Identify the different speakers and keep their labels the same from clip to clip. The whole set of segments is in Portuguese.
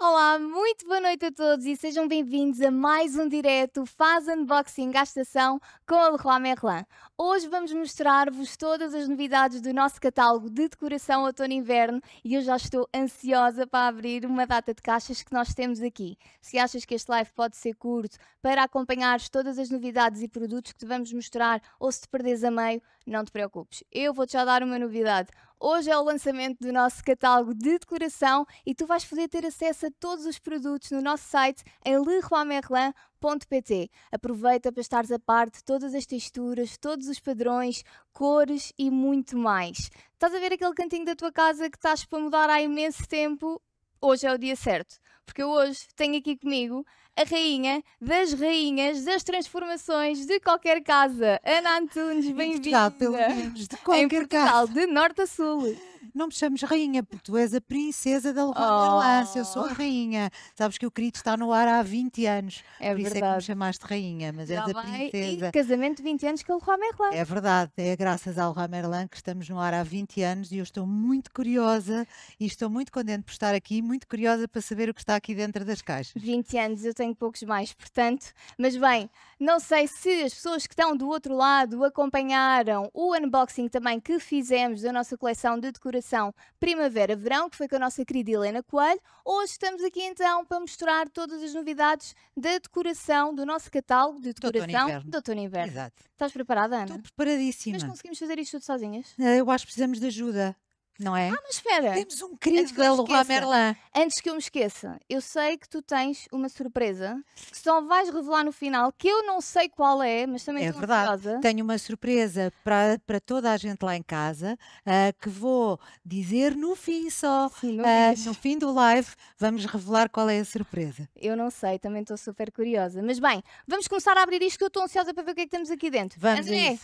Speaker 1: Olá, muito boa noite a todos e sejam bem-vindos a mais um direto Faz Unboxing à Estação com a Leroy Merlin. Hoje vamos mostrar-vos todas as novidades do nosso catálogo de decoração outono e inverno e eu já estou ansiosa para abrir uma data de caixas que nós temos aqui. Se achas que este live pode ser curto para acompanhar-vos todas as novidades e produtos que te vamos mostrar ou se te perdes a meio, não te preocupes. Eu vou-te já dar uma novidade. Hoje é o lançamento do nosso catálogo de decoração e tu vais poder ter acesso a todos os produtos no nosso site em leroymerlin.pt. Aproveita para estares a parte de todas as texturas, todos os padrões, cores e muito mais. Estás a ver aquele cantinho da tua casa que estás para mudar há imenso tempo? Hoje é o dia certo, porque eu hoje tenho aqui comigo a rainha das rainhas das transformações de qualquer casa. Ana Antunes, bem-vinda. pelo menos, de qualquer
Speaker 2: em Portugal, casa. de norte a sul. Não me chames rainha, porque tu és a princesa da oh. Lance, oh. eu sou a rainha. Sabes que o querido está no ar há 20 anos. É por verdade. isso é que me chamaste rainha, mas Já és a princesa. E casamento de 20 anos com o Leroy Merlin. É verdade, é graças ao Leroy Merlin que estamos no ar há 20 anos e eu estou muito curiosa e estou muito contente por estar aqui, muito curiosa para saber o que está aqui dentro das caixas.
Speaker 1: 20 anos, eu tenho tenho poucos mais, portanto. Mas bem, não sei se as pessoas que estão do outro lado acompanharam o unboxing também que fizemos da nossa coleção de decoração Primavera-Verão, que foi com a nossa querida Helena Coelho. Hoje estamos aqui então para mostrar todas as novidades da decoração, do nosso catálogo de decoração do outono inverno. Exato. Estás preparada, Ana? Estou preparadíssima. Mas conseguimos fazer isto tudo sozinhas?
Speaker 2: Ah, eu acho que precisamos de ajuda. Não é? Ah,
Speaker 1: mas espera. Temos um crítico da Leroy Merlin. Antes que eu me esqueça, eu sei que tu tens uma surpresa que só vais revelar no final, que eu não sei qual é, mas também é verdade. Curiosa.
Speaker 2: Tenho uma surpresa para, para toda a gente lá em casa uh, que vou dizer no fim só. Sim, no, uh, no fim do live vamos revelar qual é a surpresa.
Speaker 1: Eu não sei, também estou super curiosa. Mas bem, vamos começar a abrir isto que eu estou ansiosa para ver o que é que temos aqui dentro. Vamos André,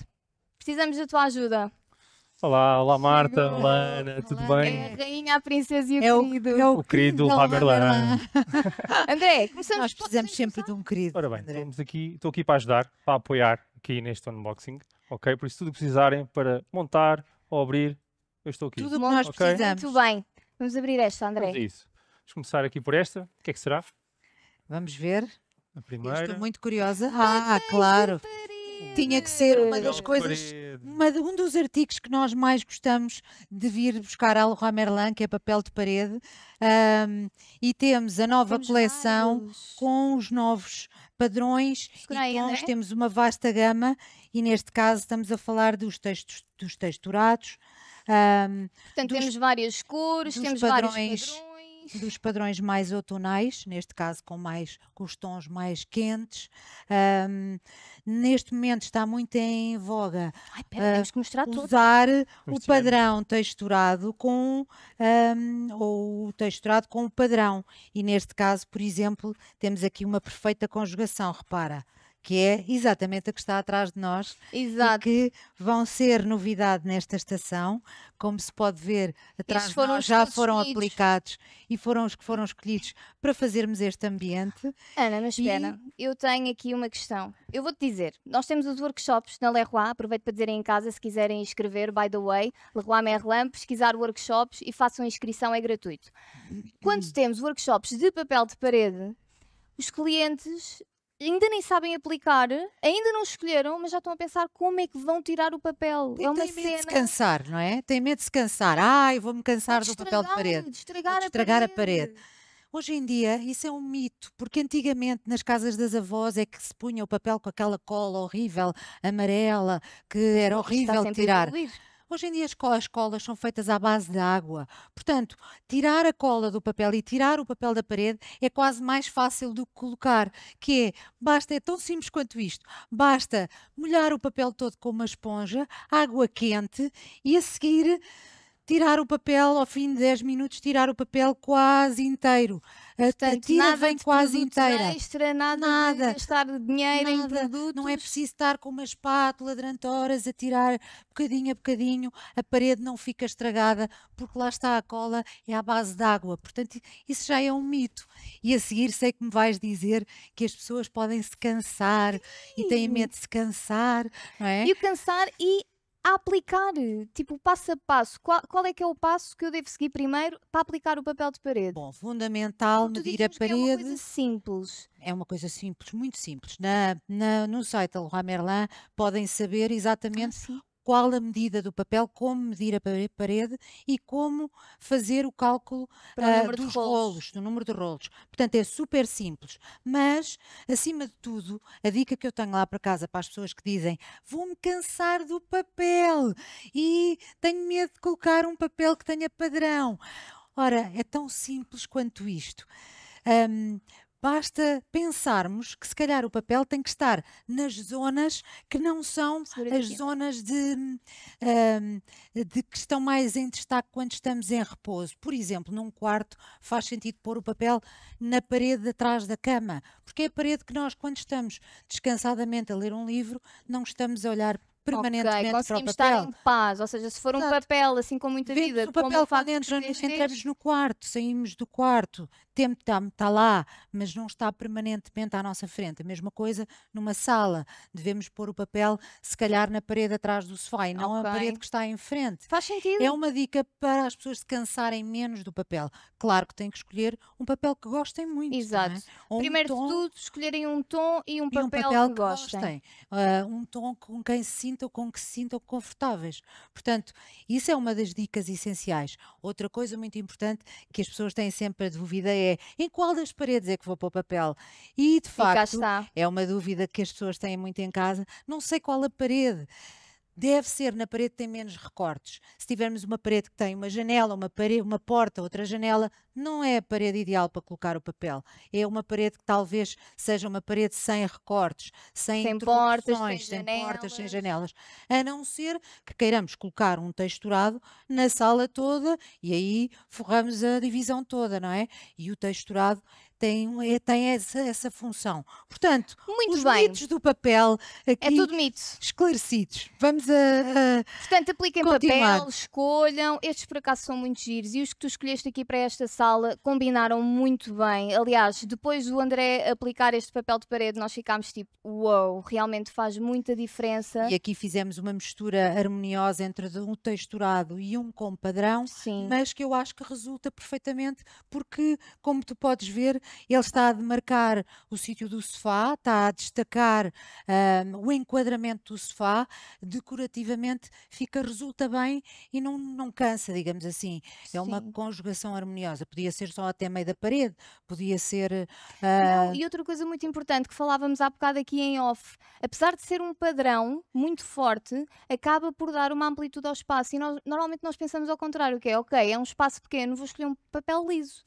Speaker 1: precisamos da tua ajuda.
Speaker 2: Olá, olá Marta, olá Ana, tudo é bem? É a
Speaker 1: rainha, a princesa e o é querido.
Speaker 2: O, é o, o querido Lá André, começamos. Nós precisamos sempre então. de um querido. Ora bem, André. estamos aqui, estou aqui para ajudar, para apoiar aqui neste unboxing, ok? Por isso tudo o que precisarem para montar ou abrir, eu estou aqui. Tudo o que nós okay? precisamos.
Speaker 1: Muito bem, vamos abrir esta, André. Vamos isso.
Speaker 2: Vamos começar aqui por esta, o que é que será? Vamos ver. A primeira. Eu estou
Speaker 1: muito curiosa.
Speaker 2: Ah, claro tinha que ser uma das coisas, uma, um dos artigos que nós mais gostamos de vir buscar à Leroy Merlin, que é papel de parede, um, e temos a nova temos coleção vários. com os novos padrões e nós é? temos uma vasta gama e neste caso estamos a falar dos textos, dos texturados, um, Portanto, dos, temos várias cores, temos padrões, vários padrões dos padrões mais outonais, neste caso com mais com os tons mais quentes. Um, neste momento está muito em voga Ai, pera, uh, usar tudo. o padrão texturado com um, ou texturado com o padrão. E neste caso, por exemplo, temos aqui uma perfeita conjugação, repara que é exatamente a que está atrás de nós Exato. e que vão ser novidade nesta estação, como se pode ver atrás de nós, já foram escolhidos. aplicados e foram os que foram escolhidos para fazermos este ambiente.
Speaker 1: Ana, mas espera, e... eu tenho aqui uma questão. Eu vou-te dizer, nós temos os workshops na Leroy, aproveito para dizerem em casa se quiserem escrever, by the way, Leroy Merlin, pesquisar workshops e façam inscrição, é gratuito. Quando temos workshops de papel de parede, os clientes ainda nem sabem aplicar, ainda não escolheram, mas já estão a pensar como é que vão tirar o papel. E é uma tem medo de
Speaker 2: cansar, não é? Tem medo de se cansar. Ai, vou-me cansar do papel de parede. Destragar, de estragar a, a parede. Hoje em dia, isso é um mito, porque antigamente nas casas das avós é que se punha o papel com aquela cola horrível, amarela, que era horrível tirar. Incluir. Hoje em dia as colas são feitas à base de água. Portanto, tirar a cola do papel e tirar o papel da parede é quase mais fácil do que colocar, que é, basta, é tão simples quanto isto, basta molhar o papel todo com uma esponja, água quente e a seguir tirar o papel ao fim de 10 minutos, tirar o papel quase inteiro. Portanto, a tira vem quase inteira. Extra, nada, nada gastar dinheiro nada, em produtos. Não é preciso estar com uma espátula durante horas a tirar bocadinho a bocadinho. A parede não fica estragada porque lá está a cola, é à base de água. Portanto, isso já é um mito. E a seguir sei que me vais dizer que as pessoas podem se cansar
Speaker 1: Sim. e têm medo de se cansar, não é? E o cansar e a aplicar, tipo, passo a passo. Qual, qual, é que é o passo que eu devo seguir primeiro para aplicar o papel de parede? Bom, fundamental tu medir a parede. é uma coisa simples. É uma coisa simples, muito simples. Na,
Speaker 2: na, no site da Merlin podem saber ah, exatamente ah, qual a medida do papel, como medir a parede e como fazer o cálculo uh, dos rolos. rolos, do número de rolos. Portanto, é super simples. Mas, acima de tudo, a dica que eu tenho lá para casa para as pessoas que dizem vou-me cansar do papel e tenho medo de colocar um papel que tenha padrão. Ora, é tão simples quanto isto. Um, Basta pensarmos que se calhar o papel tem que estar nas zonas que não são as zonas de, um, hum, de que estão mais em destaque quando estamos em repouso. Por exemplo, num quarto faz sentido pôr o papel na parede de atrás da cama, porque é a parede que nós, quando estamos descansadamente a ler um livro, não estamos a olhar permanentemente okay, para o papel. estar em
Speaker 1: paz, ou seja,
Speaker 2: se for Exato. um papel assim com muita Vemos vida, o papel como dentro entra, entramos no quarto, saímos do quarto, tempo está, tá lá, mas não está permanentemente à nossa frente. A mesma coisa numa sala. Devemos pôr o papel, se calhar, na parede atrás do sofá e não okay. a parede que está em frente. Faz sentido. É uma dica para as pessoas se cansarem menos do papel. Claro que têm que escolher um papel que gostem muito. É? Exato. É? Primeiro um tom, de tudo, escolherem um tom e um papel, e um papel que, que, gostem. gostem. Uh, um tom com quem se sintam, com que se sintam confortáveis. Portanto, isso é uma das dicas essenciais. Outra coisa muito importante que as pessoas têm sempre a dúvida é é em qual das paredes é que vou pôr papel? E de facto, e é uma dúvida que as pessoas têm muito em casa, não sei qual a parede deve ser na parede que tem menos recortes. Se tivermos uma parede que tem uma janela, uma, parede, uma porta, outra janela, não é a parede ideal para colocar o papel. É uma parede que talvez seja uma parede sem recortes, sem, sem portas, sem, sem janelas. portas, sem janelas. A não ser que queiramos colocar um texturado na sala toda e aí forramos a divisão toda, não é? E o texturado tem, eh, tem essa, essa função. Portanto, Muito os bem. mitos do papel é aqui é tudo mito. esclarecidos. Vamos a, a
Speaker 1: Portanto, apliquem continuar. papel, escolham. Estes por acaso são muito giros e os que tu escolheste aqui para esta sala combinaram muito bem. Aliás, depois do André aplicar este papel de parede, nós ficámos tipo, wow, realmente faz muita diferença. E
Speaker 2: aqui fizemos uma mistura harmoniosa entre um texturado e um com padrão, Sim. mas que eu acho que resulta perfeitamente porque, como tu podes ver, ele está a demarcar o sítio do sofá, está a destacar hum, o enquadramento do sofá, decorativamente fica, resulta bem e não, não cansa, digamos assim. Sim. É uma conjugação harmoniosa. Podia ser só até meio da parede, podia ser. Uh... Não, hum, e
Speaker 1: outra coisa muito importante que falávamos há bocado aqui em off, apesar de ser um padrão muito forte, acaba por dar uma amplitude ao espaço. E nós, normalmente nós pensamos ao contrário, que é ok, é um espaço pequeno, vou escolher um papel liso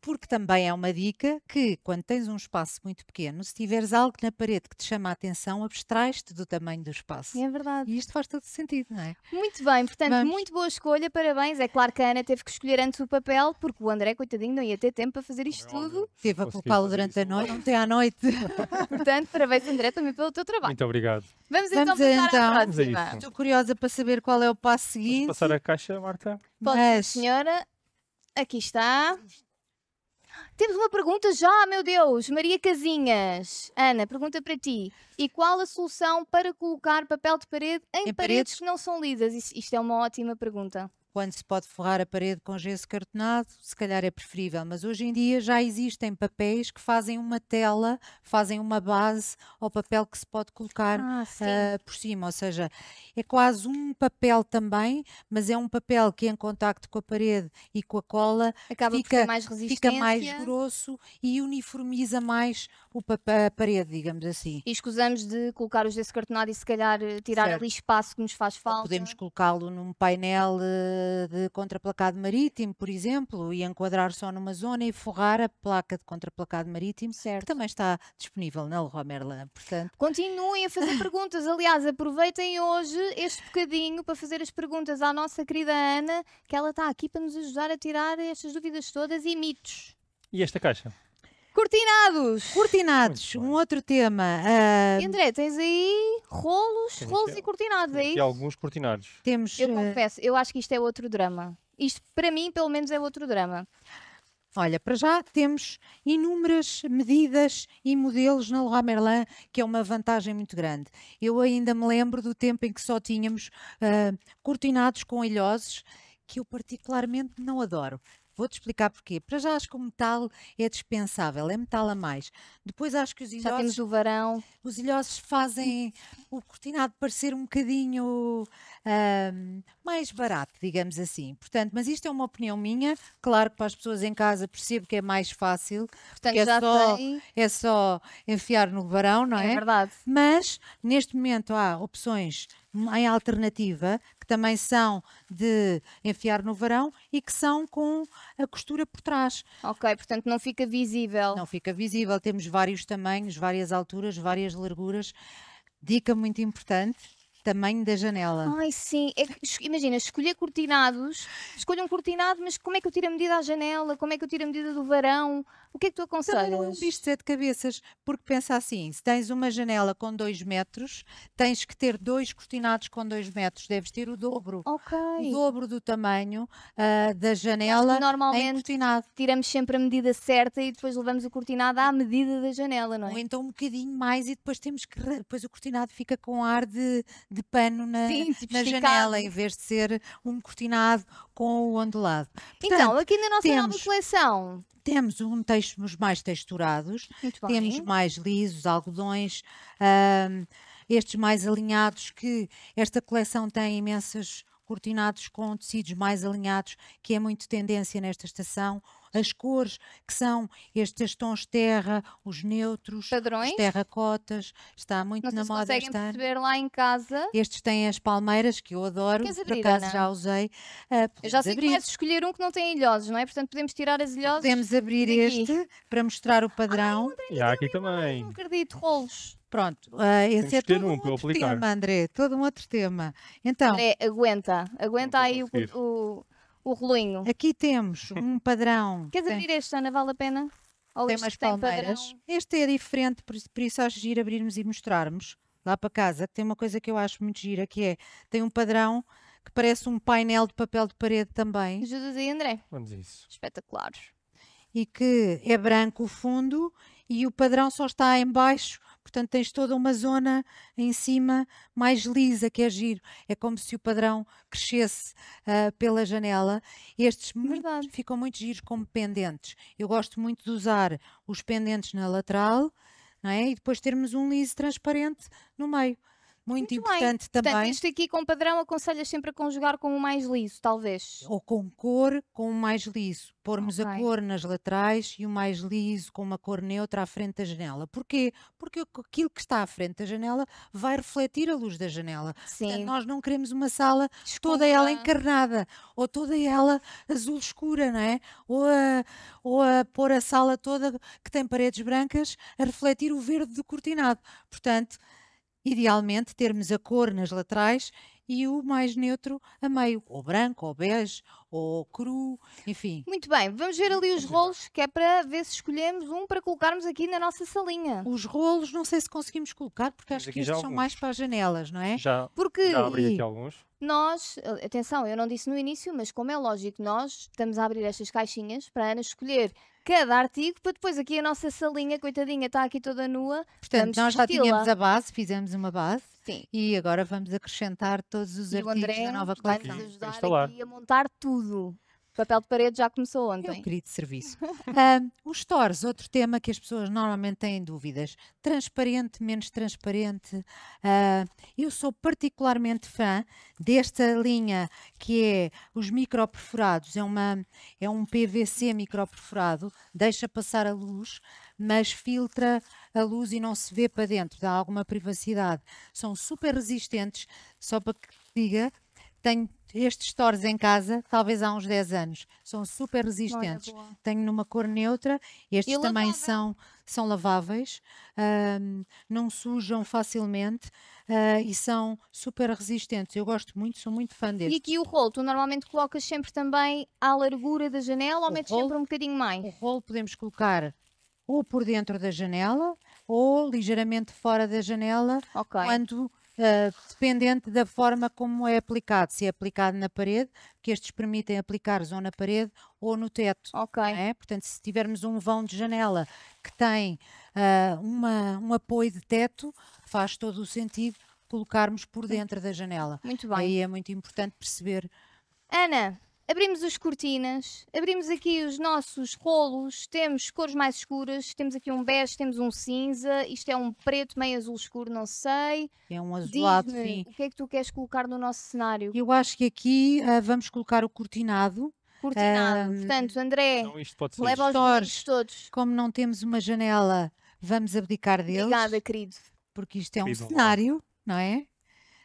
Speaker 1: porque também é
Speaker 2: uma dica que, quando tens um espaço muito pequeno, se tiveres algo na parede que te chama a atenção, abstrais-te do tamanho do espaço. É verdade. E isto faz todo sentido, não
Speaker 1: é? Muito bem, portanto, Vamos. muito boa escolha, parabéns. É claro que a Ana teve que escolher antes o papel, porque o André, coitadinho, não ia ter tempo para fazer isto tudo.
Speaker 2: Teve a culpá-lo durante a noite, ontem à noite.
Speaker 1: portanto, parabéns, André, também pelo teu trabalho. Muito obrigado. Vamos, Vamos então passar então. a à próxima. Estou curiosa para saber qual é o passo seguinte. Vamos passar a caixa, Marta? Pode, Mas... senhora. Aqui está. Temos uma pergunta já, meu Deus! Maria Casinhas. Ana, pergunta para ti. E qual a solução para colocar papel de parede em, em paredes, paredes que não são lidas? Isto, isto é uma ótima pergunta
Speaker 2: quando se pode forrar a parede com gesso cartonado, se calhar é preferível, mas hoje em dia já existem papéis que fazem uma tela, fazem uma base ao papel que se pode colocar ah, uh, por cima, ou seja, é quase um papel também, mas é um papel que em contacto com a parede e com a cola Acaba fica, mais, fica mais grosso e uniformiza mais desculpa a parede, digamos assim.
Speaker 1: E escusamos de colocar os descartonados e se calhar eh, tirar certo. ali espaço que nos faz falta. Ou
Speaker 2: podemos colocá-lo num painel eh, de contraplacado marítimo, por exemplo, e enquadrar só numa zona e forrar a placa de contraplacado marítimo, certo. que também está disponível na Leroy Merlin, portanto...
Speaker 1: Continuem a fazer perguntas, aliás, aproveitem hoje este bocadinho para fazer as perguntas à nossa querida Ana, que ela está aqui para nos ajudar a tirar estas dúvidas todas e mitos.
Speaker 2: E esta caixa?
Speaker 1: Cortinados!
Speaker 2: Cortinados, um outro tema. Ah,
Speaker 1: André, tens aí rolos, Temos rolos que- e cortinados, é E alguns cortinados. temos. Eu ah, confesso, eu acho que isto é outro drama. Isto, para mim, pelo menos, é outro drama.
Speaker 2: Olha, para já temos inúmeras medidas e modelos na Loire Merlin, que é uma vantagem muito grande. Eu ainda me lembro do tempo em que só tínhamos ah, cortinados com ilhoses, que eu particularmente não adoro. Vou-te explicar porquê. Para já acho que o metal é dispensável, é metal a mais. Depois acho que os ilhosos... Já temos o varão. Os ilhosos fazem o cortinado parecer um bocadinho um, mais barato, digamos assim. Portanto, mas isto é uma opinião minha. Claro que para as pessoas em casa percebo que é mais fácil. Portanto, é só, tem... é só enfiar no varão, não é? É verdade. Mas, neste momento, há opções em alternativa também são de enfiar no varão e que são com a costura por trás. Ok, portanto não fica visível. Não fica visível, temos vários tamanhos, várias alturas, várias larguras. Dica muito importante, Tamanho da janela.
Speaker 1: Ai, sim. É que, imagina, escolher cortinados. Escolho um cortinado, mas como é que eu tiro a medida à janela? Como é que eu tiro a medida do varão? O que é que tu aconselhas? Também não é um bicho de sete cabeças, porque pensa assim, se tens uma janela com
Speaker 2: dois metros, tens que ter dois cortinados com dois metros. Deves ter o dobro. Ok.
Speaker 1: O dobro do tamanho uh, da janela Normalmente, em cortinado. tiramos sempre a medida certa e depois levamos o cortinado à medida da janela, não é? Ou então um bocadinho mais e depois temos que...
Speaker 2: Depois o cortinado fica com ar de de pano na, Sim, tipo na janela, em vez de ser um cortinado com o ondulado. Então, Portanto, então, aqui na nossa temos, nova coleção. Temos um texto, mais texturados, temos mais lisos, algodões. estes mais alinhados, que esta coleção tem imensas cortinados com tecidos mais alinhados, que é muito tendência nesta estação, as cores, que são estes tons terra, os neutros, Padrões. os terracotas, está muito
Speaker 1: Não na moda. estar. lá em casa.
Speaker 2: Estes têm as palmeiras, que eu adoro, abrir, por acaso Ana? já
Speaker 1: usei. Uh, eu já sei abrir. que escolher um que não tem ilhoses, não é? Portanto, podemos tirar as ilhoses. Podemos abrir daqui. este para mostrar o ah, padrão. Ah, e há aqui também. Um acredito, rolos. Pronto,
Speaker 2: uh, esse é todo um, um outro tema, André,
Speaker 1: todo um outro tema. Então, André, aguenta, aguenta aí o, o, o rolinho. Aqui temos um padrão. Queres abrir este, Ana? Vale a pena? Ou tem umas palmeiras.
Speaker 2: Tem este é diferente, por isso, por isso acho é giro abrirmos e mostrarmos lá para casa, que tem uma coisa que eu acho muito gira, que é, tem um padrão que parece um painel de papel de parede também. Jesus e André? Vamos isso. Espetacular. E que é branco o fundo e o padrão só está em baixo portanto tens toda uma zona em cima mais lisa, que é giro. É como se o padrão crescesse uh, pela janela. Estes é muito, ficam muito giros como pendentes. Eu gosto muito de usar os pendentes na lateral, não é? E depois termos um liso transparente no meio. Muito, muito importante bem. também. Portanto, isto aqui com padrão aconselhas sempre a conjugar com o mais liso, talvez. Ou com cor com o mais liso. Pormos okay. a cor nas laterais e o mais liso com uma cor neutra à frente da janela. Porquê? Porque aquilo que está à frente da janela vai refletir a luz da janela. Sim. Portanto, nós não queremos uma sala Escura. toda ela encarnada ou toda ela azul escura, não é? Ou a, ou a pôr a sala toda que tem paredes brancas a refletir o verde do cortinado. Portanto, Idealmente, termos a cor nas laterais e o mais neutro a meio, ou branco, ou bege, ou cru, enfim.
Speaker 1: Muito bem, vamos ver ali os rolos, que é para ver se escolhemos um para colocarmos aqui na nossa salinha. Os rolos não sei se conseguimos colocar, porque Temos acho que estes são alguns. mais para as janelas, não é? Já, porque já abri aqui alguns. Nós, atenção, eu não disse no início, mas como é lógico, nós estamos a abrir estas caixinhas para a Ana escolher cada artigo para depois aqui a nossa salinha, coitadinha, está aqui toda nua. Portanto, nós já tínhamos a base,
Speaker 2: fizemos uma base Sim. e agora vamos acrescentar todos os e artigos André da nova coleção. Vai nos ajudar aqui a montar tudo. Papel de parede já começou ontem. queria querido serviço. os stores, outro tema que as pessoas normalmente têm dúvidas. Transparente, menos transparente. Uh, eu sou particularmente fã desta linha que é os microperforados. É, uma, é um PVC microperforado, deixa passar a luz, mas filtra a luz e não se vê para dentro, dá alguma privacidade. São super resistentes, só para que diga, tenho estes stores em casa, talvez há uns 10 anos, são super resistentes. Tenho numa cor neutra, estes e também lavável. são, são laváveis, não sujam facilmente uh, e são super resistentes. Eu gosto muito, sou muito fã destes.
Speaker 1: E aqui o rolo, tu normalmente colocas sempre também à largura da janela ou o metes sempre um bocadinho
Speaker 2: mais? O rolo podemos colocar ou por dentro da janela ou ligeiramente fora da janela okay. quando eh, dependente da forma como é aplicado, se é aplicado na parede, que estes permitem aplicar ou na parede ou no teto. Ok. É? Portanto, se tivermos um vão de janela que tem uh, uma, um apoio de teto, faz todo o sentido colocarmos por hum. dentro da janela. Muito bem. Aí é muito importante perceber.
Speaker 1: Ana, abrimos as cortinas, abrimos aqui os nossos rolos, temos cores mais escuras, temos aqui um bege, temos um cinza, isto é um preto meio azul escuro, não sei.
Speaker 2: É um azulado, sim. O
Speaker 1: que é que tu queres colocar no nosso cenário? Eu
Speaker 2: acho que aqui uh, vamos colocar o cortinado. Cortinado, ah, portanto,
Speaker 1: André, então leva os stores,
Speaker 2: todos. Como não temos uma janela, vamos abdicar deles. Obrigada, querido. Porque isto é Querido um cenário, lá. não é?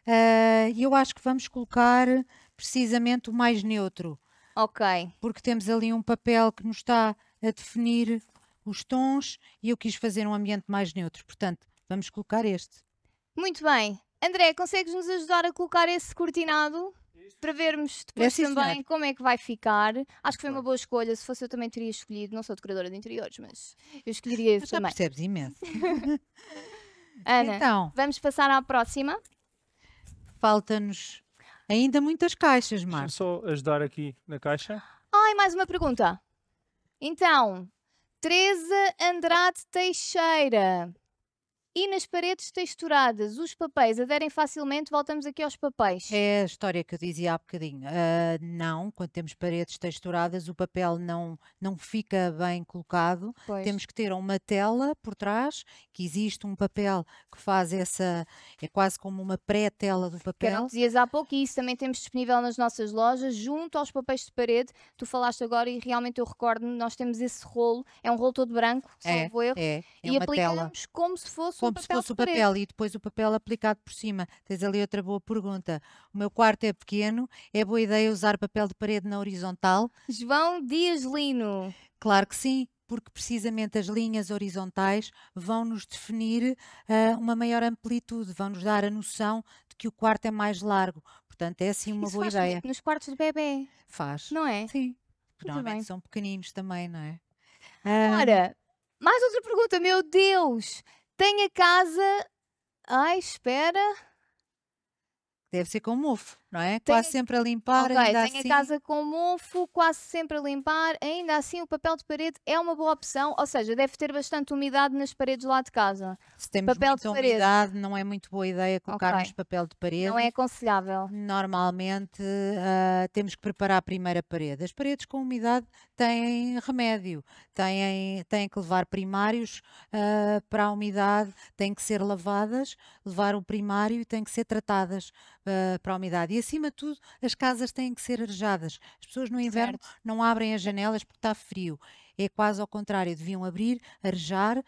Speaker 2: Ah, e uh, eu acho que vamos colocar precisamente o mais neutro. Ok. Porque temos ali um papel que nos está a definir os tons e eu quis fazer um ambiente mais neutro. Portanto, vamos colocar este.
Speaker 1: Muito bem. André, consegues nos ajudar a colocar esse cortinado? Para vermos depois também como é que vai ficar. Acho que foi uma boa escolha. Se fosse eu também teria escolhido. Não sou decoradora de interiores, mas
Speaker 2: eu escolheria esse também. percebes imenso. Ana, então,
Speaker 1: vamos passar à próxima. Falta-nos
Speaker 2: Ainda muitas caixas, deixa Vou só ajudar aqui na caixa.
Speaker 1: Ai, mais uma pergunta. Então, 13 Andrade Teixeira. E nas paredes texturadas, os papéis aderem facilmente? Voltamos aqui aos papéis. É a história que eu dizia há bocadinho.
Speaker 2: Uh, não, quando temos paredes texturadas, o papel não, não fica bem colocado. Pois. Temos que ter uma tela por trás, que existe um papel que faz essa. é quase como uma pré-tela do papel. Que não
Speaker 1: dizias há pouco, e isso também temos disponível nas nossas lojas, junto aos papéis de parede. Tu falaste agora, e realmente eu recordo, nós temos esse rolo, é um rolo todo branco, é, erro, é, é e aplicamos tela. como se fosse como se fosse o papel
Speaker 2: e depois o papel aplicado por cima. Tens ali outra boa pergunta. O meu quarto é pequeno, é boa ideia usar papel de parede na horizontal?
Speaker 1: João Dias Lino.
Speaker 2: Claro que sim, porque precisamente as linhas horizontais vão nos definir uh, uma maior amplitude, vão nos dar a noção de que o quarto é mais largo. Portanto, é assim uma Isso boa ideia. Nos quartos de bebê. Faz.
Speaker 1: Não é? Sim. Normalmente são pequeninos também, não é? Um... Ora, ah, mais outra pergunta, meu Deus! Tem a casa. Ai, espera.
Speaker 2: Deve ser com mofo não é? Tenho... Quase sempre a limpar, okay, ainda tenho assim... a casa
Speaker 1: com mofo, quase sempre a limpar, ainda assim o papel de parede é uma boa opção, ou seja, deve ter bastante umidade nas paredes lá de casa. Se temos papel muita umidade, parede. não
Speaker 2: é muito boa ideia colocarmos okay. papel de parede. Não
Speaker 1: é aconselhável.
Speaker 2: Normalmente uh, temos que preparar a primeira parede. As paredes com umidade têm remédio, têm, têm que levar primários uh, para a umidade, têm que ser lavadas, levar o primário e têm que ser tratadas uh, para a umidade. E acima de tudo, as casas têm que ser arejadas. As pessoas no inverno certo. não abrem as janelas porque está frio. É quase ao contrário, deviam abrir, arejar uh,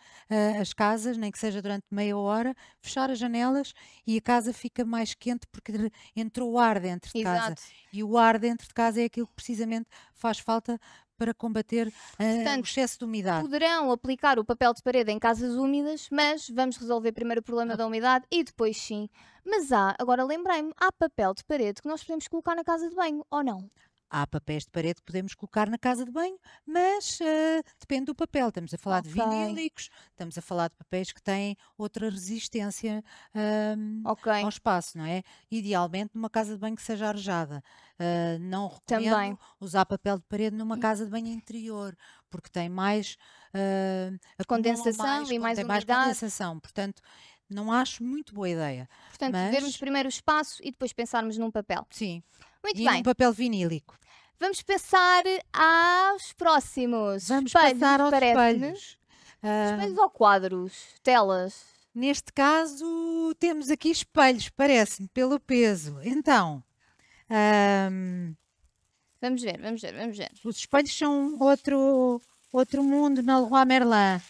Speaker 2: as casas, nem que seja durante meia hora, fechar as janelas e a casa fica mais quente porque entrou o ar dentro de casa. Exato. E o ar dentro de casa é aquilo que precisamente faz falta para combater eh, Portanto, o excesso de umidade.
Speaker 1: Poderão aplicar o papel de parede em casas úmidas, mas vamos resolver primeiro o problema ah. da umidade e depois sim. Mas há, agora lembrei-me, há papel de parede que nós podemos colocar na casa de banho, ou não?
Speaker 2: Há papéis de parede que podemos colocar na casa de banho,
Speaker 1: mas uh, depende do
Speaker 2: papel. Estamos a falar okay. de vinílicos, estamos a falar de papéis que têm outra resistência uh, okay. ao espaço, não é? Idealmente numa casa de banho que seja arejada. Uh, não recomendo Também. usar papel de parede numa hum. casa de banho interior, porque tem mais eh, condensação mais, e mais, tem mais condensação. Portanto, não acho muito boa ideia. Portanto, mas... vermos
Speaker 1: primeiro o espaço e depois pensarmos num papel. Sim. Muito e bem. um papel vinílico. Vamos passar aos próximos. Vamos espelhos, passar aos espelhos. Ah, espelhos ou quadros? Telas? Neste caso,
Speaker 2: temos aqui espelhos, parece-me, pelo peso. Então. Um, ah,
Speaker 1: vamos ver, vamos ver, vamos ver.
Speaker 2: Os espelhos são outro, outro mundo na Leroy Merlin.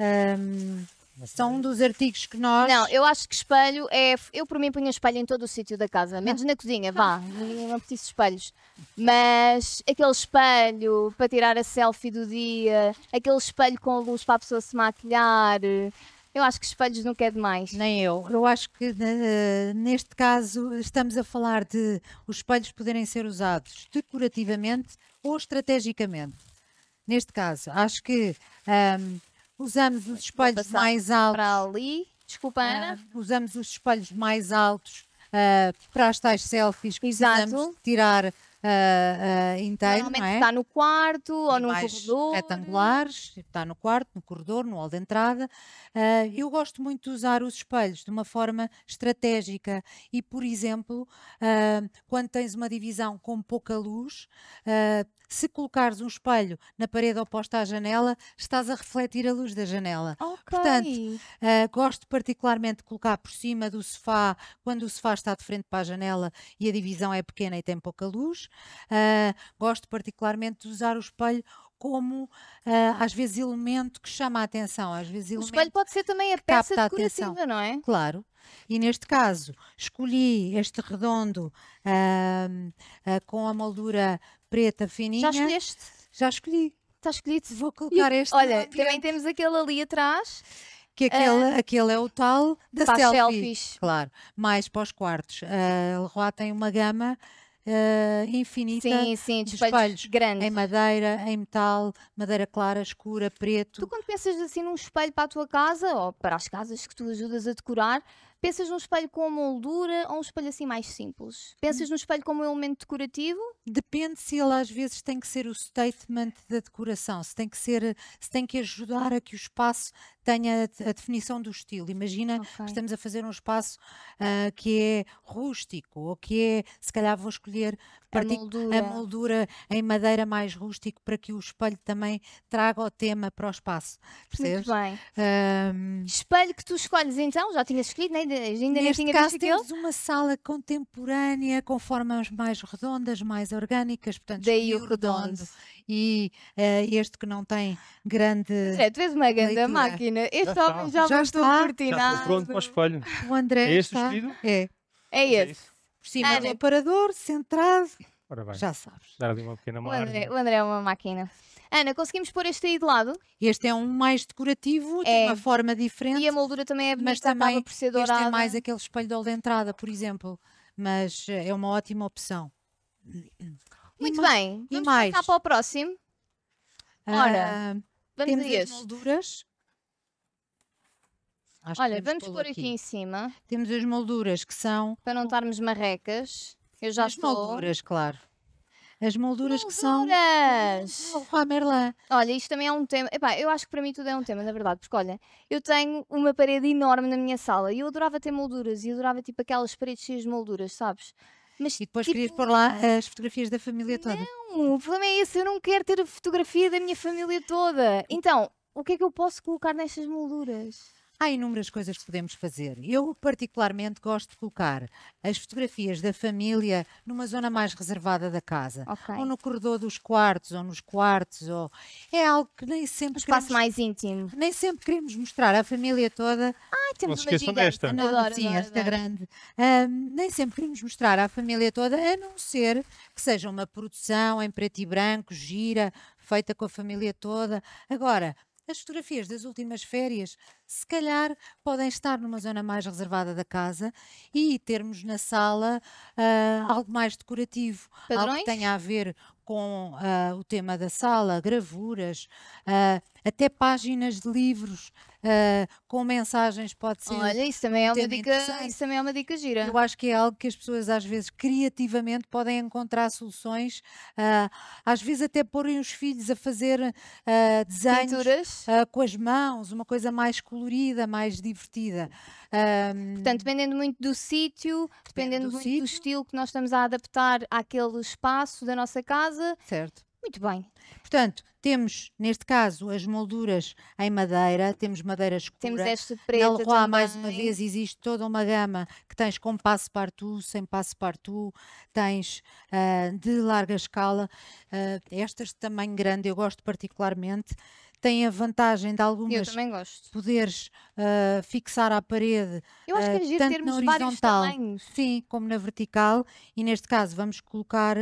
Speaker 2: Um, ah, são um é. dos artigos que nós. Não,
Speaker 1: eu acho que espelho é. Eu, por mim, ponho espelho em todo o sítio da casa, menos na cozinha, vá. Não preciso de espelhos. Mas aquele espelho para tirar a selfie do dia, aquele espelho com luz para a pessoa se maquilhar. Eu acho que espelhos nunca é demais. Nem eu. Eu acho que uh, neste caso estamos a falar de os espelhos poderem ser
Speaker 2: usados decorativamente ou estrategicamente. Neste caso, acho que. Um, Usamos os espelhos mais altos. Para ali. Desculpa, Ana. Uh, usamos os espelhos mais altos uh, para as tais selfies que Exato. precisamos tirar uh, inteiro. Normalmente é? está no quarto ou num corredor. Retangulares, está no quarto, no corredor, no hall de entrada. eu gosto muito de usar os espelhos de uma forma estratégica e, por exemplo, quando tens uma divisão com pouca luz, se colocares um espelho na parede oposta à janela, estás a refletir a luz da janela. Okay. Portanto, uh, gosto particularmente de colocar por cima do sofá, quando o sofá está de frente para a janela e a divisão é pequena e tem pouca luz. Uh, gosto particularmente de usar o espelho como, uh, às vezes, elemento que chama a atenção. Às vezes, o espelho pode ser também a peça decorativa, atenção. não é? Claro. E neste caso, escolhi este redondo uh, uh, com a moldura preta fininha. Já escolheste? Já escolhi. Está escolhido. Vou colocar este. Olha,
Speaker 1: também temos aquele ali atrás
Speaker 2: que aquele, uh, aquele é o tal da selfie. selfies. Claro, mais para os quartos. A uh, Leroy tem uma gama uh,
Speaker 1: infinita sim, sim, de espelhos, espelhos grandes. em madeira, em metal, madeira clara, escura, preto. Tu quando pensas assim num espelho para a tua casa ou para as casas que tu ajudas a decorar, pensas num espelho com moldura ou um espelho assim mais simples? Pensas num espelho como um elemento decorativo?
Speaker 2: Depende se ele às vezes tem que ser o statement da decoração, se tem que ser, se tem que ajudar a que o espaço tenha a definição do estilo. Imagina okay. que estamos a fazer um espaço uh, que é rústico, ou que é, se calhar vou escolher a moldura. a moldura. em madeira mais rústico para que o espelho também traga o tema para o espaço. Percebes? Muito bem. Um...
Speaker 1: Espelho que tu escolhes então, já tinhas escolhido, né? ainda Neste tinha caso temos
Speaker 2: uma sala contemporânea com formas mais redondas, mais orgânicas, portanto Daí o redondo. redondo. E uh, este que não tem grande...
Speaker 1: É, tu és uma grande máquina. Imagina, este já homem já, já estou cortinado. Já pronto para
Speaker 2: o espelho. O André é este está... vestido?
Speaker 1: É. É, é esse. Por cima é aparador, centrado.
Speaker 2: Ora bem. Já sabes. Dar ali uma pequena o André,
Speaker 1: o André é uma máquina. Ana, conseguimos pôr este aí de lado? Este é um mais decorativo, é. tem uma forma diferente. E a moldura também é bonita, mas também por ser dourada. Este é
Speaker 2: mais aquele espelho de entrada, por exemplo. Mas eh, é uma ótima opção.
Speaker 1: Muito e bem, vamos e mais? passar para o próximo.
Speaker 2: Ora, ah,
Speaker 1: vamos temos as molduras.
Speaker 2: Acho Olha, vamos pôr aqui. em
Speaker 1: cima. Temos as molduras que são. Para não estarmos marrecas. Eu já as estou. As molduras, claro. As molduras, molduras. que são. Molduras! Oh, Merlin. Olha, isto também é um tema. Epá, eu acho que para mim tudo é um tema, na verdade. Porque olha, eu tenho uma parede enorme na minha sala e eu adorava ter molduras e eu adorava tipo aquelas paredes cheias de molduras, sabes? Mas, e depois tipo, querias pôr lá as fotografias da família toda. Não, o problema é esse, eu não quero ter a fotografia da minha família toda. Então, o que é que eu posso colocar nestas molduras? há inúmeras coisas que podemos fazer. Eu,
Speaker 2: particularmente, gosto de colocar as fotografias da família numa zona mais reservada da casa. Okay. Ou no corredor dos quartos, ou nos quartos. Ou... É algo que nem sempre. Um espaço queremos... mais íntimo. Nem sempre queremos mostrar à família toda. Ah, temos Não se esqueçam desta. Não, adoro, sim, adoro, esta é adoro. grande. Um, nem sempre queremos mostrar à família toda, a não ser que seja uma produção em preto e branco, gira, feita com a família toda. Agora, as fotografias das últimas férias, se calhar, podem estar numa zona mais reservada da casa e termos na sala uh, algo mais decorativo, Padrões? algo que tenha a ver com uh, o tema da sala, gravuras, uh, até páginas de livros uh, com mensagens pode ser. Olha, isso também é uma dica, isso também é uma dica gira. Eu acho que é algo que as pessoas às vezes criativamente podem encontrar soluções, uh, às vezes até porem os filhos a fazer uh, desenhos com as mãos, uma coisa mais colorida, mais divertida. Um, Portanto,
Speaker 1: dependendo muito do sítio, dependendo do muito sítio. do estilo que nós estamos a adaptar àquele espaço da nossa casa. Certo muito bem. Portanto, temos, neste caso, as
Speaker 2: molduras em madeira, temos madeira escura. Temos esta preta Na Leroy, mais uma vez, existe toda uma gama que tens com passe-partout, sem passe-partout, tens uh, de larga escala, uh, estas de tamanho grande, eu gosto particularmente, tem a vantagem de algumas poderes uh, fixar à parede Eu acho que é uh, tanto termos na horizontal sim como na vertical e neste caso vamos colocar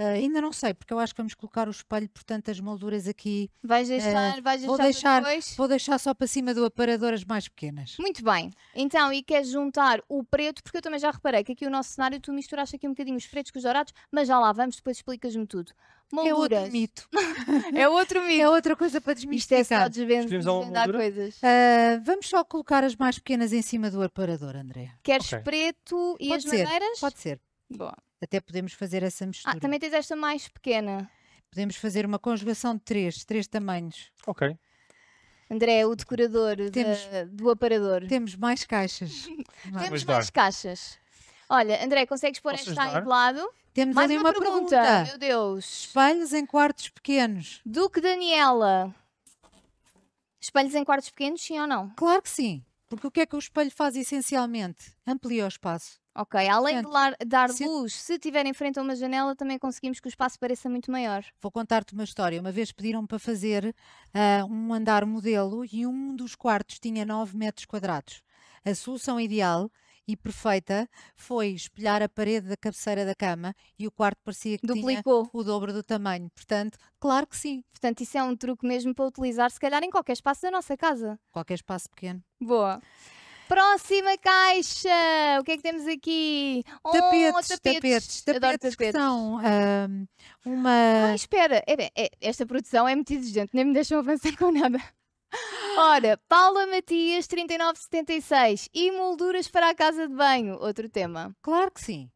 Speaker 2: Uh, ainda não sei, porque eu acho que vamos colocar o espelho, portanto, as molduras aqui. Vais ah, deixar, uh, vais deixar, vou deixar depois? Vou deixar só para cima do aparador as mais pequenas.
Speaker 1: Muito bem. Então, e queres juntar o preto, porque eu também já reparei que aqui o nosso cenário tu misturaste aqui um bocadinho os pretos com os dourados, mas já lá vamos, depois explicas-me tudo. Molduras. É outro mito. é outro mito. É outra coisa para desmistificar. Isto é só desvendar coisas. Uh, vamos só colocar as mais
Speaker 2: pequenas em cima do aparador, André. Queres okay. preto e Pode as ser. Pode ser. Boa. Até
Speaker 1: podemos fazer essa ah, mistura. Ah, também tens esta
Speaker 2: mais pequena. Podemos fazer uma conjugação de três, três
Speaker 1: tamanhos. Ok. André, o decorador temos, do aparador. Temos mais caixas. temos mais caixas. Olha, André, consegues pôr Posso esta aí de lado? Temos mais ali uma, uma pergunta. pergunta. Meu Deus. Espelhos em quartos pequenos. Duque Daniela. Espelhos em quartos pequenos, sim ou não? Claro que sim. Porque o que é que o espelho faz essencialmente? Amplia o espaço. Ok, além Portanto, de dar se... luz, se estiver em frente a uma janela, também conseguimos que o espaço pareça muito maior. Vou contar-te uma história. Uma vez pediram para
Speaker 2: fazer uh, um andar modelo e um dos quartos tinha 9 metros quadrados. A solução ideal e perfeita foi espelhar a parede da cabeceira da cama e o quarto parecia que Duplicou.
Speaker 1: tinha o dobro do tamanho. Portanto, claro que sim. Portanto, isso é um truque mesmo para utilizar, se calhar, em qualquer espaço da nossa casa.
Speaker 2: Qualquer espaço pequeno.
Speaker 1: Boa. Próxima caixa! O que é que temos aqui? Oh, tapetes, tapetes, tapetes, Adoro tapetes. Que são ah, uma. Ah, espera, é, é, esta produção é muito exigente, nem me deixam avançar com nada. Ora, Paula Matias, 3976. E molduras para a casa de banho, outro tema. Claro que sim.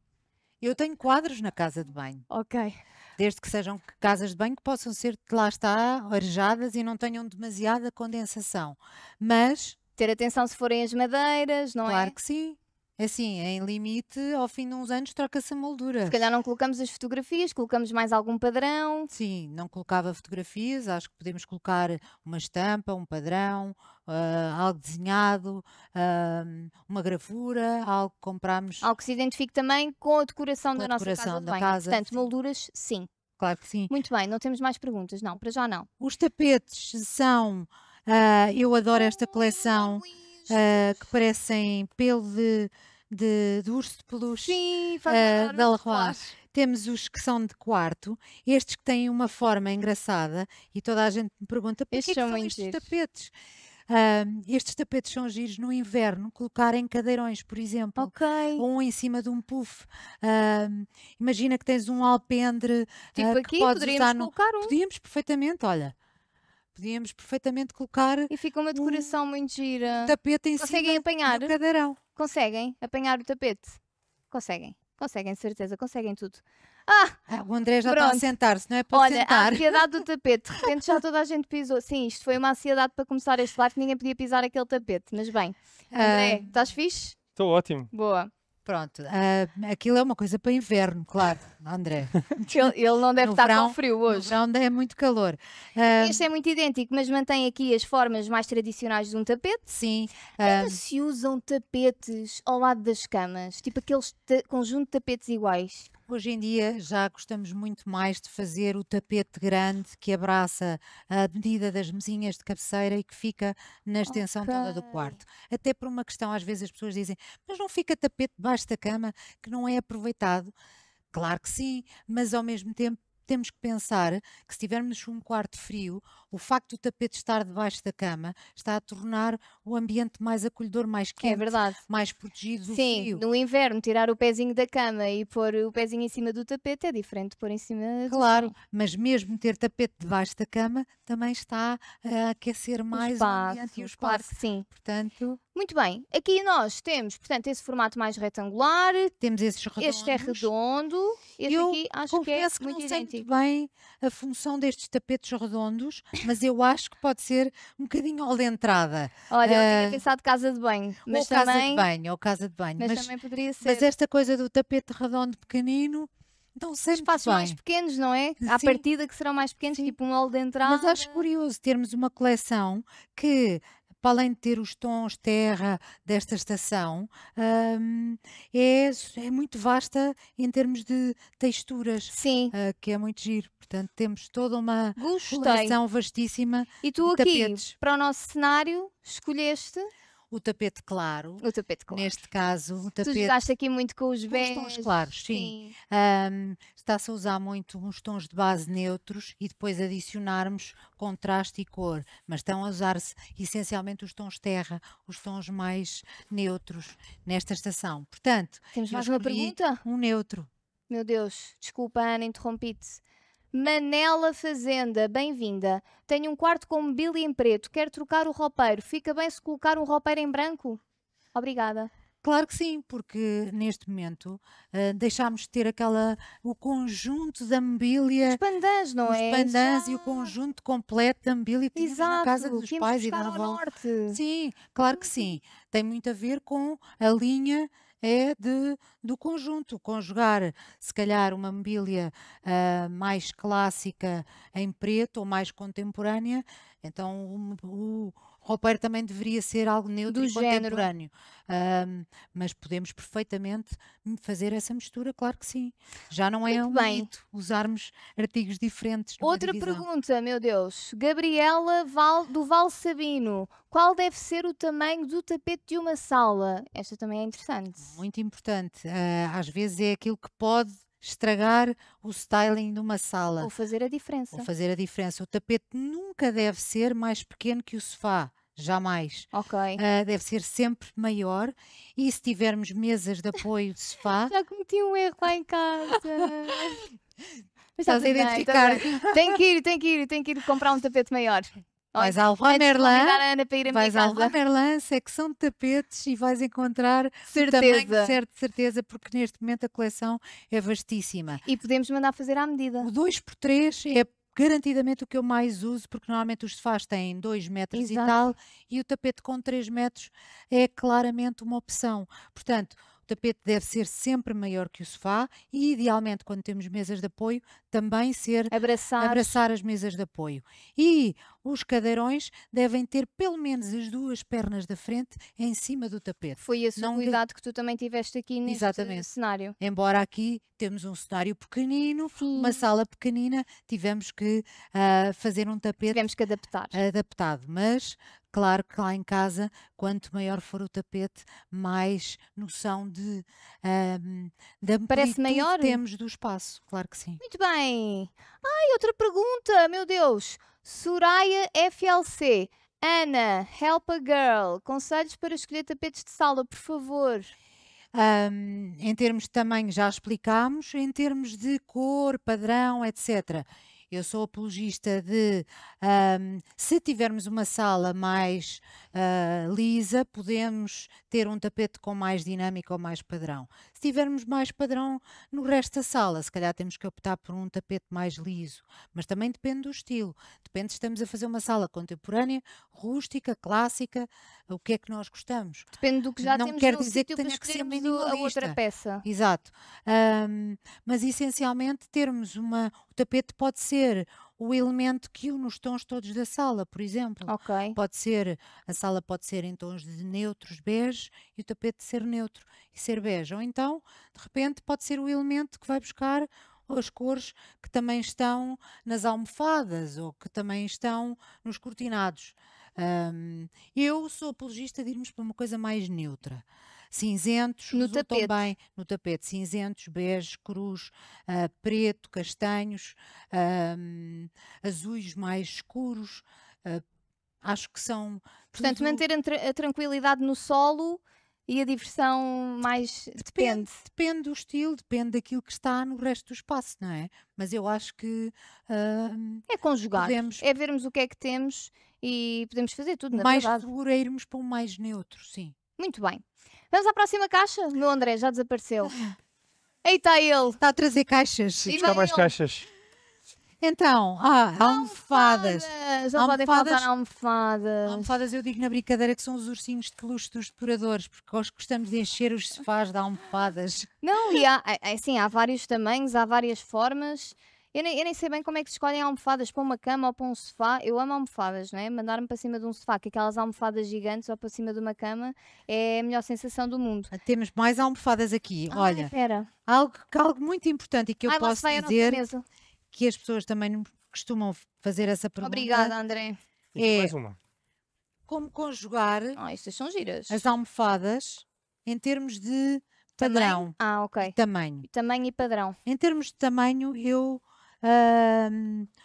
Speaker 1: Eu tenho quadros
Speaker 2: na casa de banho. Ok. Desde que sejam casas de banho que possam ser, lá está, arejadas e não tenham demasiada condensação. Mas. Ter atenção se forem as madeiras, não claro é? Claro que sim. É assim, em limite, ao fim de uns anos troca-se a moldura. Se calhar não colocamos as fotografias, colocamos mais algum padrão. Sim, não colocava fotografias, acho que podemos colocar uma estampa, um padrão, uh, algo desenhado,
Speaker 1: uh, uma gravura, algo que comprámos. Algo que se identifique também com a decoração com da a decoração nossa casa da casa. Portanto, molduras, sim. Claro que sim. Muito bem, não temos mais perguntas, não, para já não. Os
Speaker 2: tapetes são, uh, eu adoro esta coleção, que parecem pelo de de, de urso de peluche Sim, uh, Temos os que são de quarto, estes que têm uma forma engraçada e toda a gente me pergunta porquê que são estes giros. tapetes? Uh, estes tapetes são giros no inverno, colocar em cadeirões, por exemplo, okay. ou em cima de um puff. Uh, imagina que tens um alpendre ah, tipo que podes usar no... colocar um. Podíamos perfeitamente, olha
Speaker 1: podíamos perfeitamente colocar. E fica uma decoração um muito gira. Tapete em Conseguem cima apanhar? do cadeirão. Conseguem apanhar o tapete? Conseguem. Conseguem, certeza. Conseguem tudo. Ah! ah o André já pronto. está a sentar-se, não é para Olha, sentar. a ansiedade do tapete. De repente já toda a gente pisou. Sim, isto foi uma ansiedade para começar este live. Ninguém podia pisar aquele tapete. Mas bem, ah. André, estás fixe? Estou ótimo. Boa. Pronto,
Speaker 2: uh, aquilo é uma coisa para inverno, claro,
Speaker 1: André. ele, ele não deve no estar verão, frio hoje. Não é muito calor. Uh, este é muito idêntico, mas mantém aqui as formas mais tradicionais de um tapete. Sim. Uh, se usam tapetes ao lado das camas, tipo aqueles conjunto de tapetes iguais.
Speaker 2: Hoje em dia já gostamos muito mais de fazer o tapete grande que abraça a medida das mesinhas de cabeceira e que fica na extensão okay. toda do quarto. Até por uma questão, às vezes as pessoas dizem, mas não fica tapete debaixo da cama que não é aproveitado? Claro que sim, mas ao mesmo tempo temos que pensar que se tivermos um quarto frio, o facto do tapete estar debaixo da cama está a tornar o ambiente mais acolhedor, mais é
Speaker 1: quente, é verdade. mais protegido do Sim, frio. no inverno, tirar o pezinho da cama e pôr o pezinho em cima do tapete é diferente de pôr em cima
Speaker 2: Claro, mas mesmo ter tapete debaixo da cama
Speaker 1: também está a aquecer mais o, espaço, o ambiente e o espaço. Claro sim. Portanto... Muito bem, aqui nós temos, portanto, esse formato mais retangular. Temos esses redondos. Este é redondo. Este Eu aqui acho que é muito que não idêntico. sei muito bem a função destes tapetes redondos,
Speaker 2: mas eu acho que pode ser um bocadinho de entrada. Olha, eu tinha ah,
Speaker 1: pensado casa de banho, mas ou também, casa de banho,
Speaker 2: ou casa de banho, mas, mas também poderia ser. Mas esta coisa do tapete redondo pequenino, então, espaços mais
Speaker 1: pequenos, não é? Sim. À partida que serão mais pequenos, Sim. tipo um hall de
Speaker 2: entrada. Mas acho curioso termos uma coleção que para além de ter os tons terra desta estação, um, é, é muito vasta em termos de texturas. Sim. Uh, que é muito giro. Portanto, temos toda uma Gostei. coleção
Speaker 1: vastíssima. E tu aqui, tapetes. para o nosso cenário, escolheste o tapete claro. O tapete claro. Neste caso, o tapete. Tu aqui muito com os bens. os tons claros, sim. sim.
Speaker 2: Um, Está-se a usar muito uns tons de base neutros e depois adicionarmos contraste e cor, mas estão a usar-se essencialmente os tons terra, os tons mais neutros nesta estação.
Speaker 1: Portanto, temos mais uma pergunta? Um neutro. Meu Deus, desculpa, Ana, interrompi-te. Manela Fazenda, bem-vinda. Tenho um quarto com mobília em preto, quero trocar o roupeiro. Fica bem se colocar um roupeiro em branco? Obrigada. Claro que sim,
Speaker 2: porque neste momento uh, deixámos de ter aquela o conjunto da mobília, os pandãs, não os é? Os pandãs e o conjunto completo da mobília que tínhamos Exato, na casa dos pais e da avó. Norte. Sim, claro que uhum. sim. Tem muito a ver com a linha é de, do conjunto, conjugar se calhar uma mobília uh, mais clássica em preto ou mais contemporânea, então o, o roupeiro também deveria ser algo neutro Do e contemporâneo. Um, mas podemos perfeitamente fazer essa mistura, claro que sim. Já
Speaker 1: não é Muito um mito usarmos artigos diferentes. Outra pergunta, meu Deus. Gabriela Val, do Val Sabino, qual deve ser o tamanho do tapete de uma sala? Esta também é interessante. Muito importante. Uh, às vezes é aquilo que pode
Speaker 2: estragar o styling de uma sala. Ou
Speaker 1: fazer a diferença. Ou
Speaker 2: fazer a diferença. O tapete nunca deve ser mais pequeno que o sofá. Jamais. Ok. Uh, deve ser sempre maior.
Speaker 1: E se tivermos mesas de apoio de sofá. Já cometi um erro lá em casa. Mas estás a identificar. Bem, bem. Tem que ir, tem que ir, tem que ir comprar um tapete maior. Vais à a Merlin, vais à Leroy Merlin, secção de tapetes e
Speaker 2: vais encontrar certeza. certo, certeza, porque neste momento a coleção é vastíssima. E podemos mandar fazer à medida. O 2x3 é garantidamente o que eu mais uso, porque normalmente os sofás têm 2 metros Exato. e tal, e o tapete com 3 metros é claramente uma opção. Portanto, o tapete deve ser sempre maior que o sofá e, idealmente, quando temos mesas de apoio, também ser abraçar, abraçar as mesas de apoio. E os cadeirões devem ter pelo menos as duas pernas da frente em cima do tapete.
Speaker 1: Foi esse não o cuidado de... que tu também tiveste aqui neste
Speaker 2: Exatamente. cenário. Embora aqui temos um cenário pequenino, Sim. uma sala pequenina, tivemos que uh, fazer um tapete. Tivemos que adaptar. Adaptado, mas Claro que lá em casa, quanto maior for o tapete, mais noção de, um, de Parece maior. temos do espaço. Claro que sim. Muito
Speaker 1: bem. Ai, outra pergunta, meu Deus. Soraya FLC. Ana, help a girl. Conselhos para escolher tapetes de sala, por favor. Um, em termos de tamanho, já explicámos. Em termos
Speaker 2: de cor, padrão, etc. Eu sou apologista de um, se tivermos uma sala mais uh, lisa, podemos ter um tapete com mais dinâmica ou mais padrão tivermos mais padrão no resto da sala, se calhar temos que optar por um tapete mais liso, mas também depende do estilo. Depende se estamos a fazer uma sala contemporânea, rústica, clássica, o que é que nós gostamos. Depende do que já Não temos quer dizer que tenha que ser
Speaker 1: minimalista. a outra peça.
Speaker 2: Exato. Um, mas essencialmente termos uma, o tapete pode ser o elemento que une os tons todos da sala, por exemplo. Ok. Pode ser, a sala pode ser em tons de neutros, bege, e o tapete ser neutro e ser bege. Ou então, de repente, pode ser o elemento que vai buscar as cores que também estão nas almofadas ou que também estão nos cortinados. Um, eu sou apologista de irmos para uma coisa mais neutra cinzentos, no tapete. bem no tapete, cinzentos, bege, cruz, uh, preto, castanhos, uh, azuis mais escuros. Uh, acho que são. Portanto, tudo... manter
Speaker 1: a tranquilidade no solo e a diversão mais depende. depende. depende. do estilo, depende daquilo que está no resto
Speaker 2: do espaço, não é? Mas eu acho que uh, é conjugar, podemos... é vermos o que é que
Speaker 1: temos e podemos fazer tudo na mais verdade. Mais seguro é irmos para um mais neutro, sim. Muito bem. Vamos à próxima caixa? Meu André já desapareceu. Aí está ele. Está a trazer caixas. E Buscar mais ele. caixas. Então, ah, almofadas. almofadas. podem
Speaker 2: almofadas. Almofadas, eu digo na brincadeira que são os ursinhos de peluche dos decoradores, porque nós gostamos de encher os sofás de almofadas.
Speaker 1: Não, e há, assim, há vários tamanhos, há várias formas. Eu nem, eu nem, sei bem como é que se escolhem almofadas para uma cama ou para um sofá. Eu amo almofadas, não é? Mandar-me para cima de um sofá, que aquelas almofadas gigantes ou para cima de uma cama é a melhor sensação do mundo. Ah,
Speaker 2: temos mais almofadas aqui. Olha,
Speaker 1: espera. Algo, algo muito importante e
Speaker 2: que eu Ai, posso vai, dizer eu que as pessoas também costumam fazer essa pergunta. Obrigada, André. É, mais uma. Como conjugar ah, estas são giras. as almofadas em termos de padrão. Tamanho? Ah, ok. Tamanho. Tamanho e padrão. Em termos de tamanho, eu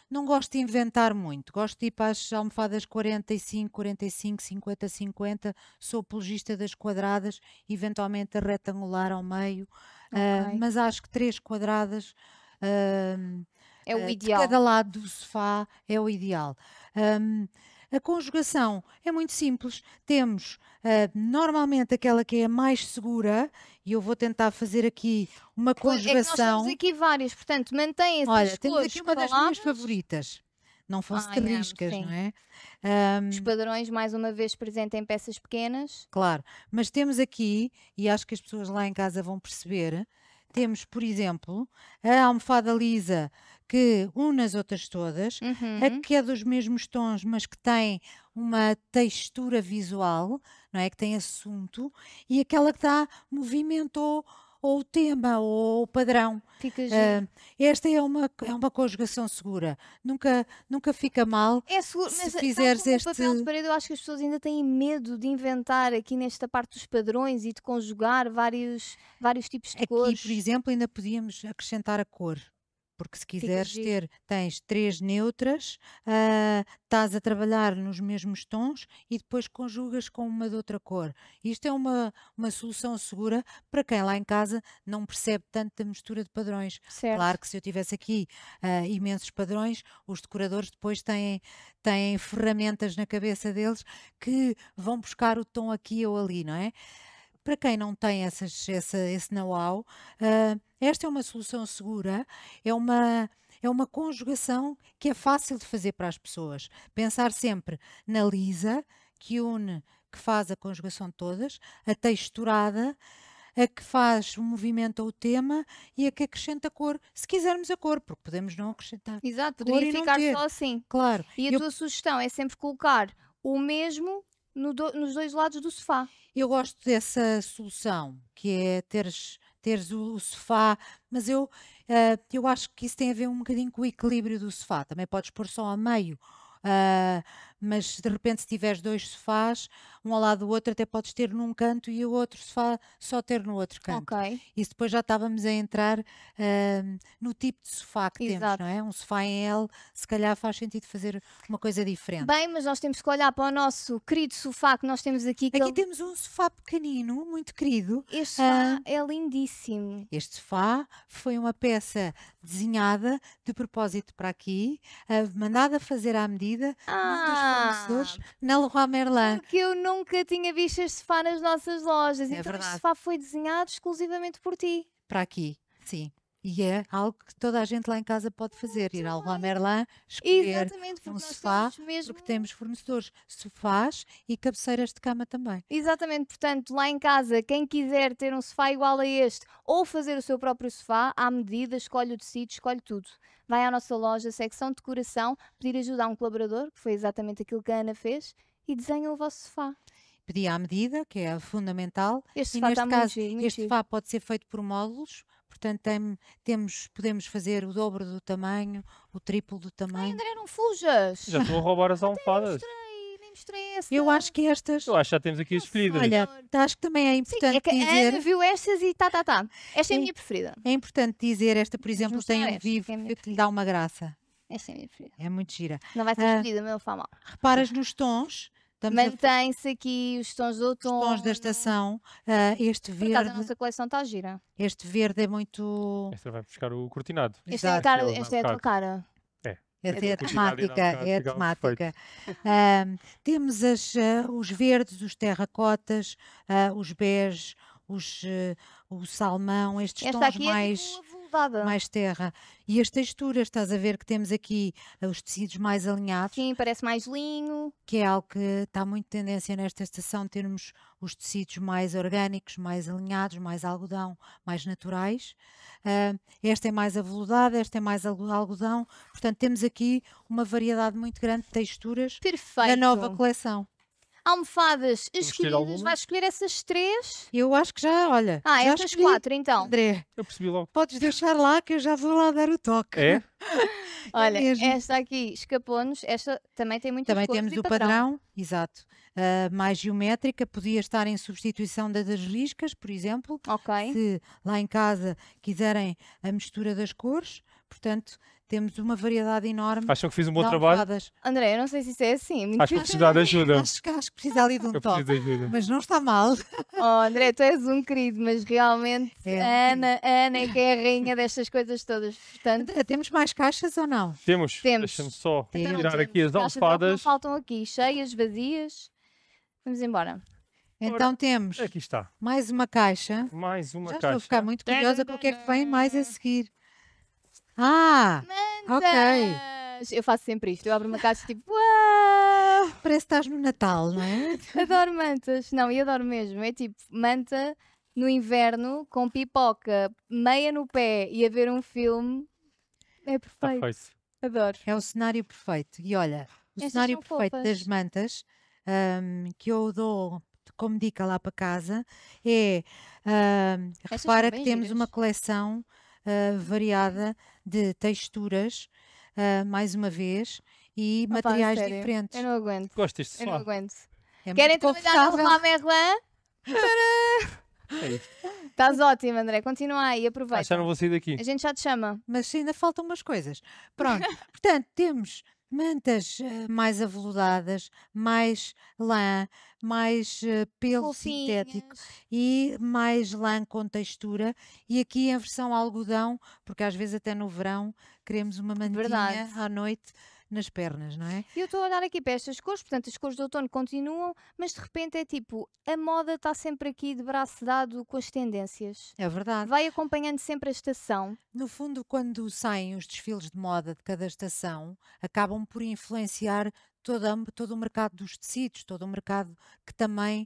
Speaker 2: não gosto de inventar muito, gosto de ir para as almofadas 45, 45, 50, 50. Sou apologista das quadradas, eventualmente a retangular ao meio, ah, okay. uh, mas acho que três quadradas. Uh, é o ah, ideal. De cada lado do sofá é o ideal. A conjugação é muito simples. Temos uh, normalmente aquela que é a mais segura, e eu vou tentar fazer aqui uma é conjugação. É nós temos aqui várias,
Speaker 1: portanto, mantém essas Olha, temos aqui uma das minhas
Speaker 2: favoritas. Não
Speaker 1: fosse Ai, não é? Um, Os padrões, mais uma vez, presentes em peças pequenas. Claro, mas temos
Speaker 2: aqui, e acho que as pessoas lá em casa vão perceber, temos, por exemplo, a almofada lisa que une as outras todas, uhum. a que é dos mesmos tons, mas que tem uma textura visual, não é? Que tem assunto, e aquela que dá movimento ou, tema ou padrão.
Speaker 1: Uh,
Speaker 2: esta é uma, é uma conjugação segura. Nunca, nunca fica mal é
Speaker 1: seguro, se mas, ah, fizeres este... papel de parede, eu acho que as pessoas ainda têm medo de inventar aqui nesta parte dos padrões e de conjugar vários, vários tipos de aqui, cores. Aqui, por exemplo, ainda podíamos acrescentar a
Speaker 2: cor porque se quiseres ter, tens três neutras, uh, estás a trabalhar nos mesmos tons e depois conjugas com uma de outra cor. Isto é uma, uma solução segura para quem lá em casa não percebe tanto a mistura de padrões. Certo. Claro que se eu tivesse aqui uh, imensos padrões, os decoradores depois têm, têm ferramentas na cabeça deles que vão buscar o tom aqui ou ali, não é? para quem não tem essas, essa, esse know-how, uh, esta é uma solução segura, é uma é uma conjugação que é fácil de fazer para as pessoas. Pensar sempre na lisa, que une, que faz a conjugação de todas, a texturada, a que faz o movimento ou o tema e a que acrescenta cor,
Speaker 1: se quisermos a cor, porque podemos não acrescentar. Exato, poderia ficar só assim. Claro. E a Eu... tua sugestão é sempre colocar o mesmo no do... nos dois lados do sofá. Eu gosto dessa
Speaker 2: solução, que é teres, teres o, sofá, mas eu, uh, eu acho que isso tem a ver um bocadinho com o equilíbrio do sofá. Também podes pôr só a meio. Uh, mas de repente se tiveres dois sofás, um ao lado do outro, até podes ter num canto e o outro sofá só ter no outro canto. Okay. Isso depois já estávamos a entrar uh, no tipo de sofá que Exato. temos, não é? Um sofá em L, se calhar faz sentido fazer uma coisa diferente.
Speaker 1: Bem, mas nós temos que olhar para o nosso querido sofá que nós temos aqui. aqui ele... temos um sofá pequenino, muito querido. Este sofá uh, é lindíssimo. Este sofá foi uma peça
Speaker 2: desenhada de propósito para aqui, uh, mandada fazer à medida. Ah
Speaker 1: fornecedores
Speaker 2: ah. na Leroy Merlin.
Speaker 1: Porque eu nunca tinha visto este sofá nas nossas lojas. É então verdade. este sofá foi desenhado exclusivamente por ti.
Speaker 2: Para aqui, sim. E é algo que toda a gente lá em casa pode ah, fazer, Muito ir ao Leroy Merlin, escolher um sofá, mesmo... porque temos fornecedores, sofás e cabeceiras de cama também.
Speaker 1: Exatamente, portanto, lá em casa, quem quiser ter um sofá igual a este ou fazer o seu próprio sofá, à medida, escolhe o tecido, escolhe tudo vai à nossa loja, secção decoração, pedir ajuda a um colaborador, que foi exatamente aquilo que a Ana fez, e desenha o vosso sofá
Speaker 2: pedir à medida, que é fundamental. Este e neste tá caso, muito giro, muito este pode ser feito por módulos, portanto tem, temos, podemos fazer o dobro do tamanho, o triplo do tamanho. Ai, André,
Speaker 1: não fujas! Já estou a roubar as é
Speaker 2: almofadas. Eu acho que estas. Eu acho que já temos aqui as ah, preferidas. Olha, acho que também é
Speaker 1: importante Sim, é que dizer. Ana viu estas e tá, tá, tá. Esta é, é a minha preferida.
Speaker 2: É importante dizer, esta, por exemplo, tem um vivo é que lhe dá uma graça.
Speaker 1: Esta é a minha preferida.
Speaker 2: É muito gira. Não vai ser preferida, ah, mas não fala mal. Reparas nos tons. Mantém-se aqui os tons do outono. Os tons da estação.
Speaker 1: Uh, este verde. Por acaso, a nossa coleção está gira.
Speaker 2: Este verde é muito. Esta vai buscar o cortinado.
Speaker 1: Esta é, é a tua cara. Essa é, é a temática. É a temática.
Speaker 2: Uh, temos as, uh, os verdes, os terracotas, uh, os bege, os, ah, o salmão, estes Esta tons é tipo mais. É mais terra. E as texturas, estás a ver que temos aqui eh, os tecidos mais alinhados. Sim, parece mais linho. Que é algo que está muito tendência nesta estação, termos os tecidos mais orgânicos, mais alinhados, mais algodão, mais naturais. Uh, esta é mais aveludada, esta é mais algodão. Portanto, temos aqui uma variedade muito grande de texturas
Speaker 1: Perfeito. da nova coleção almofadas escolhidas, vais escolher essas três? Eu acho que já, olha. Ah, já estas quatro então. André, eu percebi logo. Podes deixar lá que eu já vou
Speaker 2: lá dar o toque. É?
Speaker 1: é olha, é esta aqui escapou-nos, esta também tem muito. Também temos o padrão. padrão,
Speaker 2: exato. Uh, mais geométrica, podia estar em substituição das riscas, por exemplo. Ok. Se lá em casa quiserem a mistura das cores, portanto, temos uma variedade enorme. Acham que fiz um bom trabalho? André, eu não sei se isso é
Speaker 1: assim. Muito acho que precisar de ajuda. Acho que, acho que precisa ali de um toque. Mas não está mal. Oh, André, tu és um querido, mas realmente é. Ana, Ana é que é a rainha destas coisas todas. Portanto... André, temos mais caixas ou não? Temos. temos. Deixa-me só temos. tirar temos. aqui as almofadas. Não faltam aqui, cheias, vazias. Vamos embora.
Speaker 2: Então Ora, temos aqui está.
Speaker 1: mais uma caixa.
Speaker 2: Mais uma Já caixa. Estou a ficar
Speaker 1: muito curiosa com o que é que vem mais a seguir. Ah! Mantas! Ok. Eu faço sempre isto. Eu abro uma caixa tipo, uau! Parece que estás no Natal, não é? adoro mantas. Não, e adoro mesmo. É tipo, manta no inverno, com pipoca, meia no pé e a ver um filme. É perfeito. adoro.
Speaker 2: É o cenário perfeito. E olha,
Speaker 1: o Estas cenário perfeito das
Speaker 2: mantas um, que eu dou como dica lá para casa é um, repara que temos giras. uma coleção uh, variada de texturas, uh, mais uma vez, e Opa, materiais sério, diferentes. Eu
Speaker 1: não aguento. Gosto disto Eu não aguento. É Querem trabalhar dar um Merlin? Estás ótimo, André. Continua aí, aproveita. Ah, daqui. A gente já te chama.
Speaker 2: Mas ainda faltam umas coisas. Pronto, portanto, temos mantas eh, mais aveludadas, mais lã, mais eh, pelo sintético e mais lã com textura. E aqui em versão algodão, porque às vezes até no verão
Speaker 1: queremos uma mantinha Verdade. à noite nas pernas, não é? Eu estou a olhar aqui para estas cores, portanto, as cores do outono continuam, mas de repente é tipo, a moda está sempre aqui de braço dado com as tendências. É verdade. Vai acompanhando sempre a estação. No fundo, quando
Speaker 2: saem os desfiles de moda de cada estação, acabam por influenciar todo o mercado dos tecidos, todo o mercado que também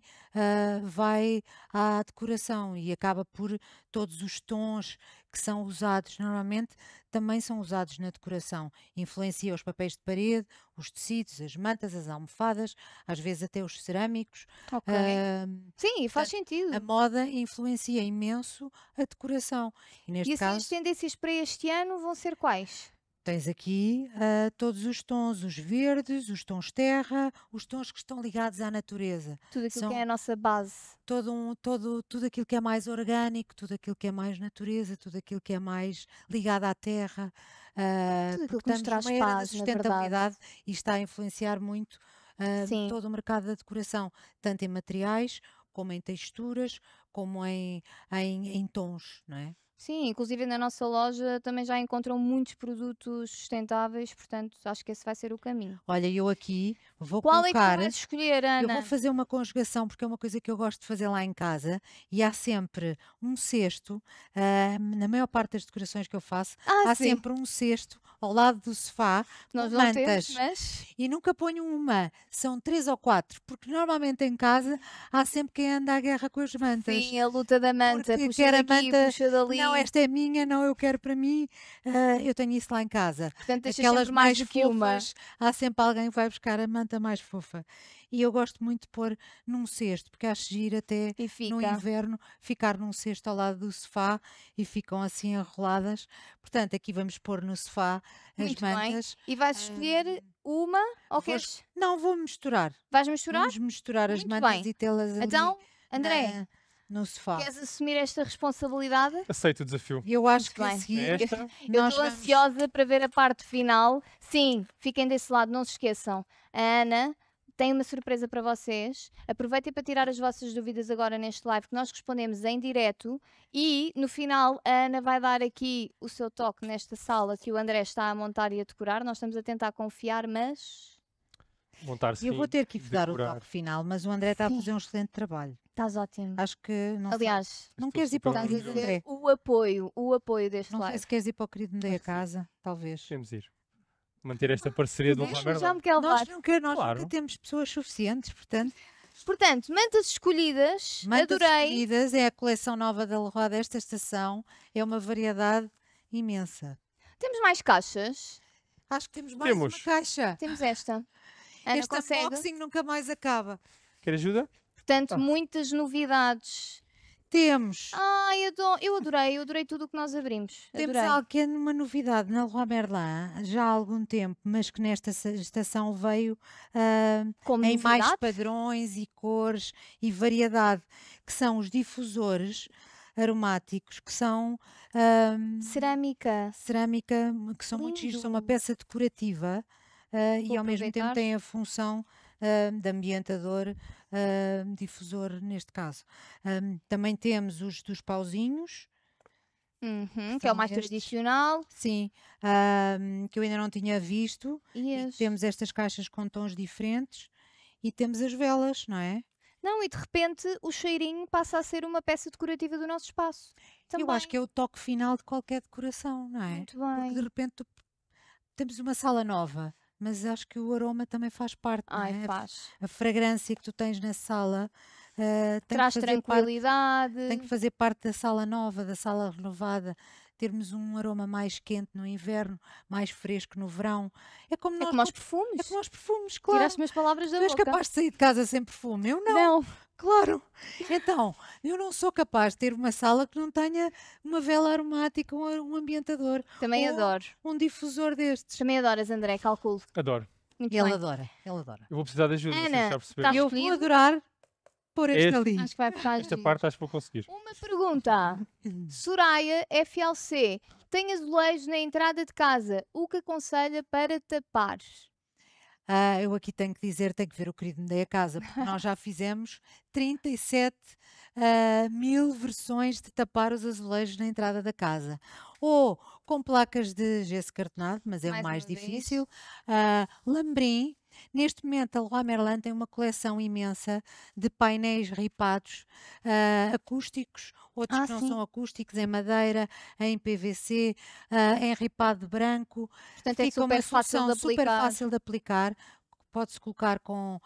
Speaker 2: uh, vai à decoração e acaba por todos os tons que são usados normalmente também são usados na decoração. Influencia os papéis de parede, os tecidos, as mantas, as almofadas, às vezes até os cerâmicos. Okay. Uh, Sim, faz a, sentido. A moda influencia imenso a decoração. E, neste e assim, caso, as tendências para este ano vão ser quais? Tens aqui uh, todos os tons, os verdes, os tons terra, os tons que estão ligados à natureza. Tudo aquilo São que é a nossa base. Todo um, todo, tudo aquilo que é mais orgânico, tudo aquilo que é mais natureza, tudo aquilo que é mais ligado à terra. Uh, tudo aquilo que nos traz paz, sustentabilidade e está a influenciar muito uh, todo o mercado da decoração, tanto em materiais como em texturas, como em, em, em tons, não é?
Speaker 1: Sim, inclusive na nossa loja também já encontram muitos produtos sustentáveis, portanto acho que esse vai ser o caminho.
Speaker 2: Olha, eu aqui vou Qual colocar... Qual é que vais escolher, Ana? Eu vou fazer uma conjugação, porque é uma coisa que eu gosto de fazer lá em casa, e há sempre um cesto, uh, na maior parte das decorações que eu faço, ah, há sim. sempre um cesto ao lado do sofá Nós com mantas. Temos, mas... E nunca ponho uma, são três ou quatro, porque normalmente em casa há sempre quem anda à guerra com as mantas. Sim, a luta da manta, porque puxa daqui, manta... puxa dali. Não, não, esta é minha, não, eu quero para mim. Uh, eu tenho isso lá em casa. Portanto, Aquelas mais, mais fofas, uma. há sempre alguém que vai buscar a manta mais fofa. E eu gosto muito de pôr num cesto, porque acho giro até no inverno ficar num cesto ao lado do sofá e ficam assim enroladas. Portanto, aqui vamos pôr no sofá as muito mantas. Bem. E vais ah, escolher uh, uma ou queres? Não,
Speaker 1: vou misturar. Vais misturar? Vamos misturar muito as mantas bem. e tê-las ali. Então, Andréia no sofá. Queres assumir esta responsabilidade? Aceito o desafio. Eu acho Muito que sim. É esta? Eu estou ansiosa para ver a parte final. Sim, fiquem desse lado, não se esqueçam. A Ana tem uma surpresa para vocês. Aproveitem para tirar as vossas dúvidas agora neste live que nós respondemos em direto e no final a Ana vai dar aqui o seu toque nesta sala que o André está a montar e a decorar. Nós estamos a tentar confiar, mas
Speaker 2: montar Eu vou ter que dar o toque final, mas o André está a fazer um excelente trabalho. Estás ótimo. Acho que não Aliás, não queres ir para o querido André. O apoio, o apoio deste não Não sei se queres ir para o querido André a casa, talvez. Temos ir. Manter esta parceria do Lula Já me quer levar. Nós, nunca, nós claro. nunca temos pessoas suficientes, portanto. Portanto, mantas escolhidas, mantas adorei. escolhidas é a coleção nova da Leroy desta estação. É uma variedade imensa.
Speaker 1: Temos mais caixas? Acho que temos mais temos. uma caixa. Temos esta. Ana, este consegue? unboxing nunca mais acaba. Quer ajuda? Portanto, muitas novidades. Temos. Ai, eu adorei, eu adorei tudo o que nós abrimos. Temos algo que é uma
Speaker 2: novidade na Leroy Merlin já há algum tempo, mas que nesta estação veio uh, Como em novidade? mais padrões e cores e variedade, que são os difusores aromáticos que são ah, cerâmica cerâmica que são muito giros, são uma peça decorativa uh, e ao mesmo tempo têm a função uh, de ambientador uh, difusor neste caso. Um, ah, também temos os dos pauzinhos. Uhum, que é o mais estes, tradicional. Sim, um, ah, que eu ainda não tinha visto. Yes. E temos estas caixas com tons diferentes e temos as velas, não é? Não, e de repente o cheirinho passa a ser uma peça decorativa do nosso espaço. Também. Eu acho que é o toque final de qualquer decoração, não é? Muito bem. Porque de repente temos uma sala nova mas acho que o aroma também faz parte.
Speaker 1: Ai, não é? faz.
Speaker 2: A, fragrância que tu tens na sala uh, tem traz que tranquilidade. Parte, tem que fazer parte da sala nova, da sala renovada. Termos um aroma mais quente no inverno, mais fresco no verão. É como, é nós, como aos perfumes. É como aos perfumes, claro. Tiraste-me as palavras da tu boca. Tu és capaz de sair de casa sem perfume. Eu não. Não. Claro. Então, eu não sou capaz de ter uma sala que não tenha uma vela aromática, um ambientador. Também
Speaker 1: adoro. Um difusor destes. Também adoras, André, calculo. Adoro. Muito ele bem. adora, ele adora. Eu vou precisar de ajuda, Ana, já perceber. Eu vou adorar pôr este, este ali. Acho que vai ficar Esta parte acho que vou conseguir. Uma pergunta. Soraya FLC. Tem azulejos na entrada de casa. O que aconselha para tapares? Ah, eu aqui tenho que
Speaker 2: dizer, tenho que ver o querido Me a Casa, porque nós já fizemos 37 ah, mil versões de tapar os azulejos na entrada da casa. Ou com placas de gesso cartonado, mas é Mais o mais difícil. Ah, lambrim, Neste momento, a Leroy Merlin tem uma coleção imensa de painéis ripados ah, acústicos outros ah, que não sim. são acústicos, em madeira, em PVC, uh, ah, em ripado branco. Portanto, é Fica é super fácil super fácil de aplicar. Pode-se colocar com uh,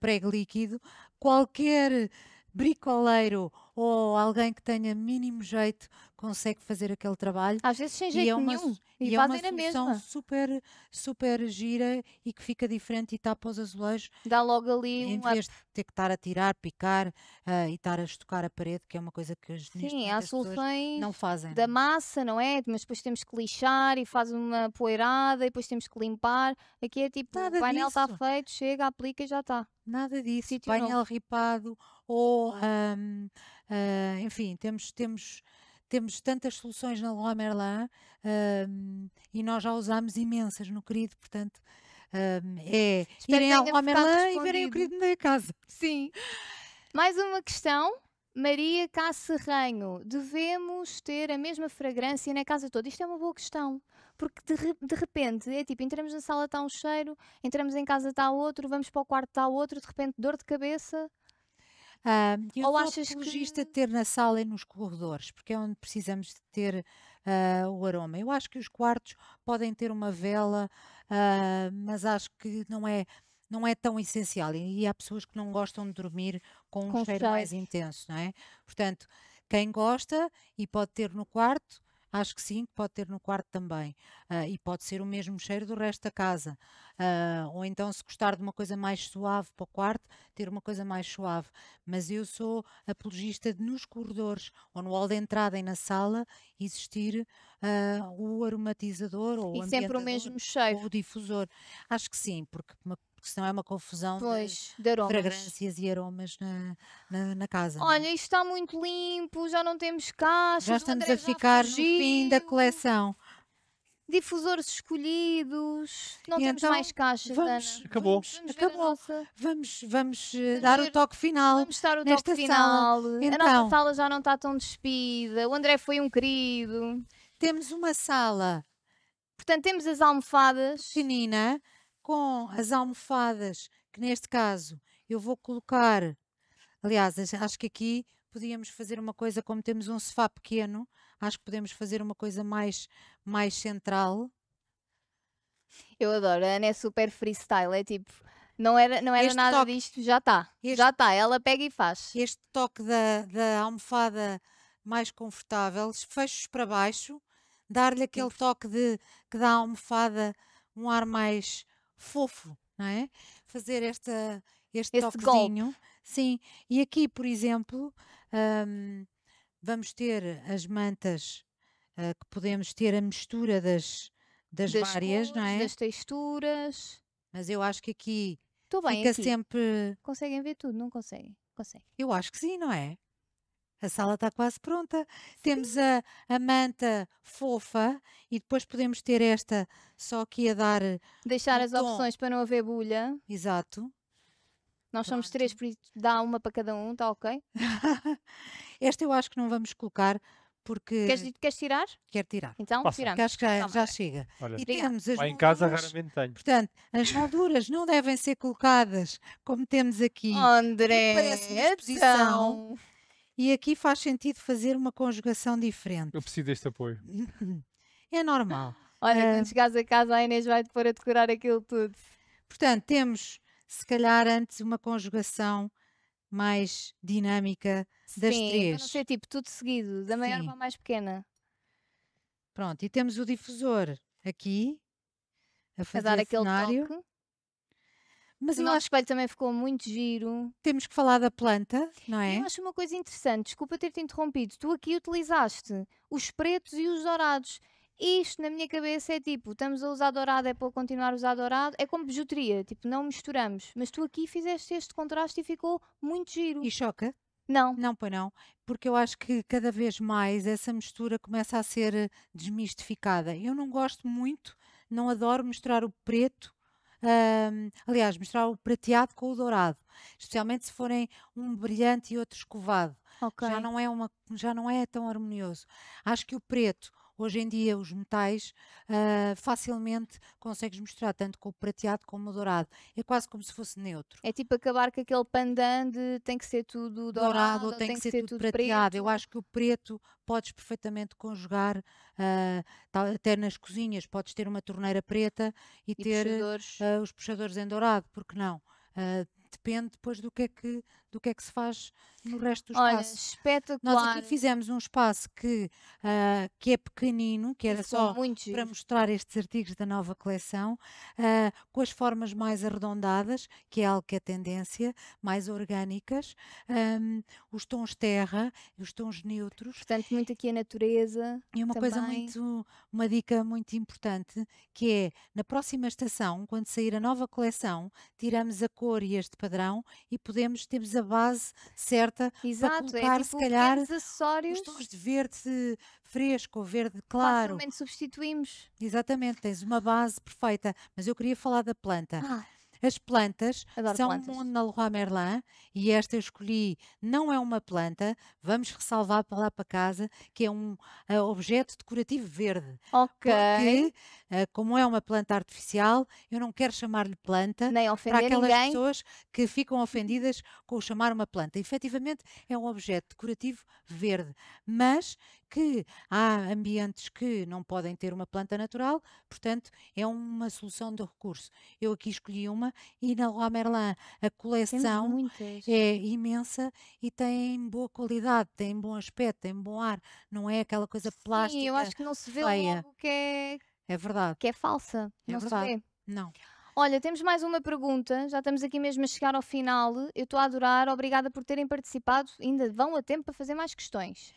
Speaker 2: prego líquido. Qualquer bricoleiro ou alguém que tenha mínimo jeito consegue fazer aquele trabalho. Às vezes sem jeito é e é uma, nenhum. E, e fazem é uma solução mesma. super, super gira e que fica diferente e tapa os azulejos.
Speaker 1: Dá logo ali Em vez de
Speaker 2: ter que estar a tirar, picar uh, e estar a estocar a parede, que é uma coisa que as Sim,
Speaker 1: há soluções não fazem. da massa, não é? Mas depois temos que lixar e faz uma poeirada e depois temos que limpar. Aqui é tipo, Nada o painel está feito, chega, aplica e já está. Nada disso. Sítio painel novo. ripado ou um, uh,
Speaker 2: ah, enfim, temos, temos, temos tantas soluções na Lomerlan Merlin um, e nós já usámos imensas no querido, portanto um, é Espero irem ao Leroy Merlin e verem o querido na
Speaker 1: casa. Sim. Mais uma questão. Maria Cá devemos ter a mesma fragrância na casa toda? Isto é uma boa questão, porque de, de repente é tipo, entramos na sala está um cheiro, entramos em casa está outro, vamos para o quarto está outro, de repente dor de cabeça, Uh, eu Ou achas apologista que... de ter
Speaker 2: na sala e nos corredores, porque é onde precisamos de ter uh, o aroma. Eu acho que os quartos podem ter uma vela, uh, mas acho que não é não é tão essencial e há pessoas que não gostam de dormir com um com cheiro, cheiro mais intenso, não é? Portanto, quem gosta e pode ter no quarto, acho que sim, que pode ter no quarto também. Uh, e pode ser o mesmo cheiro do resto da casa. Uh, ou então, se gostar de uma coisa mais suave para o quarto, ter uma coisa mais suave. Mas eu sou apologista de nos corredores ou no hall de entrada e na sala existir uh, o aromatizador ou e o sempre o mesmo cheiro. Ou o difusor. Acho que sim, porque porque senão é uma confusão pois,
Speaker 1: de, de fragrâncias
Speaker 2: e aromas na, na, na casa. É? Olha,
Speaker 1: isto está muito limpo, já não temos caixas. Já estamos a ficar no fim da coleção. Difusores escolhidos, não e temos então, mais caixas. Vamos, Ana. acabou. Vamos, vamos acabou.
Speaker 2: Nossa... Vamos, vamos, eh, vamos, dar ver, o toque final. Vamos dar o nesta toque sala. final. Então, a nossa então. sala
Speaker 1: já não está tão despida. O André foi um querido. Temos uma sala. Portanto, temos as almofadas. Pequenina com as almofadas,
Speaker 2: que neste caso eu vou colocar. Aliás, acho que aqui podíamos fazer uma coisa, como temos um sofá pequeno, acho que podemos fazer uma coisa mais, mais central.
Speaker 1: Eu adoro, a Ana é super freestyle, é tipo, não era, não era nada toque, disto, já tá, está, já está, ela pega e faz. Este toque da, da
Speaker 2: almofada mais confortável, fechos para baixo, dar-lhe aquele toque de que dá a almofada um ar mais, fofo, não é? Fazer esta, este Esse toquezinho. Golpe. Sim, e aqui, por exemplo, um, vamos ter as mantas uh, que podemos ter a mistura das, das, das várias, cores, não é? Das texturas. Mas eu acho que aqui bem, fica aqui.
Speaker 1: sempre. Conseguem ver tudo, não conseguem?
Speaker 2: Conseguem. Eu acho que sim, não é? a sala está quase pronta. Temos a, a, manta fofa e depois podemos ter esta só aqui a dar. Eh,
Speaker 1: Deixar um as tom. opções para não haver bolha. Exato. Nós Pronto. somos três, por isso dá uma para cada um, está ok?
Speaker 2: esta eu acho que não vamos colocar. Porque. Queres, queres tirar? Quero tirar.
Speaker 1: Então, Passa. tiramos. Acho que já, então, já
Speaker 2: chega. Olha, e obrigada. temos as Lá molduras, em casa raramente tenho. Portanto, as molduras não devem ser colocadas como temos aqui. André, parece uma exposição. Então e aqui faz sentido fazer uma conjugação diferente.
Speaker 1: Eu preciso deste apoio.
Speaker 2: É normal.
Speaker 1: Olha, ah, quando chegares a casa, a Inês vai-te pôr a decorar aquilo tudo.
Speaker 2: Portanto, temos, se calhar, antes uma conjugação mais dinâmica das Sim, três. Sim, não
Speaker 1: ser tipo tudo seguido, da maior para a mais pequena.
Speaker 2: Pronto, e temos o difusor aqui, a fazer a dar aquele cenário. Toque.
Speaker 1: Mas o eu nosso acho... espelho também ficou muito giro. Temos que falar da planta, não é? Eu acho uma coisa interessante, desculpa ter-te interrompido. Tu aqui utilizaste os pretos e os dourados. Isto na minha cabeça é tipo, estamos a usar dourado, é para continuar a usar dourado, é como bijuteria, tipo, não misturamos. Mas tu aqui fizeste este contraste e ficou muito giro. E choca? Não. Não, pois não. Porque
Speaker 2: eu acho que cada vez mais essa mistura começa a ser desmistificada. Eu não gosto muito, não adoro misturar o preto um, aliás, misturar o prateado com o dourado, especialmente se forem um brilhante e outro escovado. Okay. Já, não é uma, já não é tão harmonioso. Acho que o preto Hoje em dia, os metais uh, facilmente consegues misturar tanto com o prateado como o dourado. É quase como se fosse neutro.
Speaker 1: É tipo acabar com aquele pandan de tem que ser tudo dourado, dourado ou tem, tem que, que, ser, tudo, tudo prateado.
Speaker 2: Preto. Eu acho que o preto podes perfeitamente conjugar, uh, até nas cozinhas, podes ter uma torneira preta e, e ter puxadores. Uh, os puxadores em dourado, porque não? Uh, depende depois do que é que, do que, é que se faz no resto do Olha, espetacular. Nós aqui fizemos um espaço que, uh, que é pequenino, que era só para mostrar estes artigos da nova coleção, uh, com as formas mais arredondadas, que é algo que é tendência, mais orgânicas, um, os tons terra, os tons neutros. Portanto, muito aqui a natureza. E uma também. coisa muito, uma dica muito importante, que é na próxima estação, quando sair a nova coleção, tiramos a cor e este padrão e podemos, temos a base certa Exato, para é colocar, é, tipo, se calhar, acessórios... os tons de verde fresco ou verde claro. Facilmente
Speaker 1: substituímos.
Speaker 2: Exatamente, tens uma base perfeita. Mas eu queria falar da planta. Ah. As plantas Adoro são plantas. um mundo na Leroy Merlin e esta eu escolhi não é uma planta, vamos ressalvar para lá para casa, que é um uh, objeto decorativo verde. Ok. Porque, uh, como é uma planta artificial, eu não quero chamar-lhe planta Nem para aquelas ninguém. pessoas que ficam ofendidas com o chamar uma planta. Efetivamente é um objeto decorativo verde, mas que há ambientes que não podem ter uma planta natural, portanto, é uma solução de recurso. Eu aqui escolhi uma e na Leroy Merlin a coleção é imensa e tem boa qualidade, tem bom aspecto, tem bom ar, não é aquela coisa plástica. Sim, eu acho que não se vê feia. logo
Speaker 1: que é, é verdade. Que é falsa. É não verdade. se vê. Não. Olha, temos mais uma pergunta, já estamos aqui mesmo a chegar ao final. Eu estou a adorar, obrigada por terem participado. Ainda vão a tempo para fazer mais questões.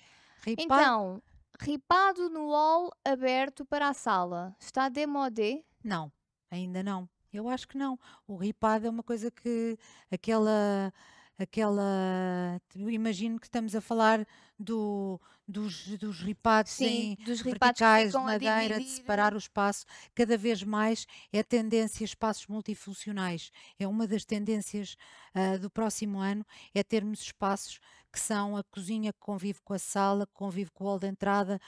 Speaker 1: Então, ripado no hall aberto para a sala. Está demodé? Não, ainda não. Eu acho que não. O ripado é uma coisa
Speaker 2: que aquela aquela. imagino que estamos a falar do, dos, dos ripados Sim, em dos ripados verticais de madeira, de separar o espaço. Cada vez mais é tendência espaços multifuncionais. É uma das tendências uh, do próximo ano, é termos espaços que são a cozinha que convive com a sala, que convive com o hall de entrada,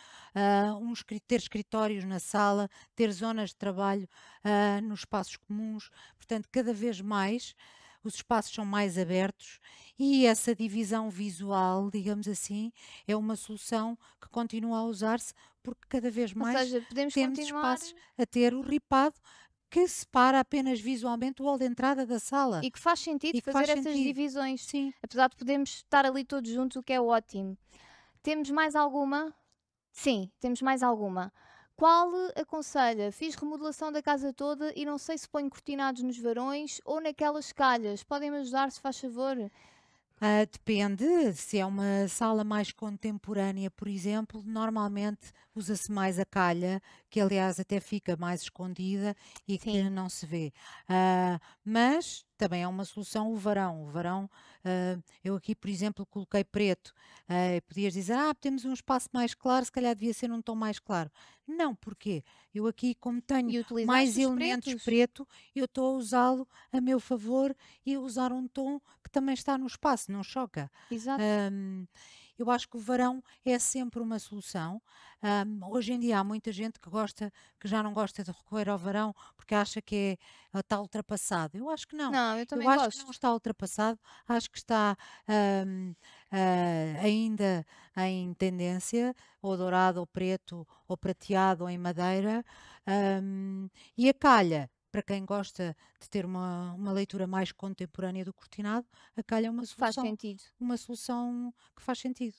Speaker 2: uh, um, ter escritórios na sala, ter zonas de trabalho uh, nos espaços comuns. Portanto, cada vez mais os espaços são mais abertos e essa divisão visual, digamos assim, é uma solução que continua a usar-se porque cada vez mais seja, temos continuar... espaços a ter o ripado que separa apenas visualmente o hall de entrada da sala. E que faz sentido que fazer faz essas sentido.
Speaker 1: divisões. Sim. Apesar de podermos estar ali todos juntos, o que é ótimo. Temos mais alguma? Sim, temos mais alguma. Qual aconselha? Fiz remodelação da casa toda e não sei se ponho cortinados nos varões ou naquelas calhas. Podem-me ajudar, se faz favor?
Speaker 2: Uh, depende, se é uma sala mais contemporânea, por exemplo, normalmente usa-se mais a calha, que aliás até fica mais escondida e Sim. que não se vê. Uh, mas também é uma solução o varão. O varão Uh, eu aqui, por exemplo, coloquei preto. Uh, podias dizer, ah, temos um espaço mais claro, se calhar devia ser um tom mais claro. Não, porque eu aqui, como tenho mais elementos pretos? preto, eu estou a usá-lo a meu favor e a usar um tom que também está no espaço, não choca. Exato. Eu acho que o verão é sempre uma solução. Um, hoje em dia há muita gente que gosta, que já não gosta de recorrer ao verão porque acha que é, está ah, ultrapassado. Eu acho que não. Não, eu também eu acho gosto. que não está ultrapassado. Acho que está um, uh, ah, ainda em tendência, ou dourado, ou preto, ou prateado, ou em madeira. Um, e a calha para quem gosta de ter uma, uma leitura mais contemporânea
Speaker 1: do Cortinado, é uma solução. Faz sentido. Uma solução que faz sentido.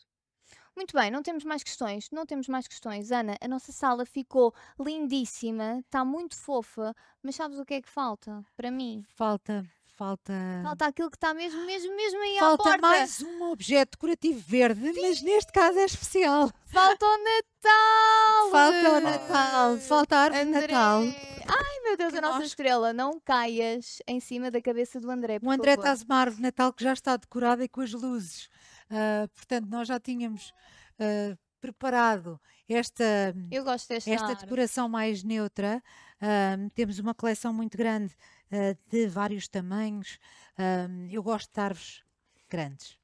Speaker 1: Muito bem, não temos mais questões, não temos mais questões. Ana, a nossa sala ficou lindíssima, está muito fofa, mas sabes o que é que falta para mim? Falta falta. Falta aquilo que está mesmo, mesmo, mesmo aí falta à porta. mais um
Speaker 2: objeto decorativo verde, Sim. mas neste
Speaker 1: caso é especial. Falta o Natal! Falta o Natal, falta a árvore de Natal. Ai meu Deus, que a nossa nós... estrela, não caias em cima da cabeça do André. O André está
Speaker 2: uma árvore de Natal que já está decorada e com as luzes. Uh, portanto, nós já tínhamos. Uh, preparado esta, esta, esta decoração mais neutra. Ah, temos uma coleção muito grande eh, de vários tamanhos. eu gosto de árvores grandes.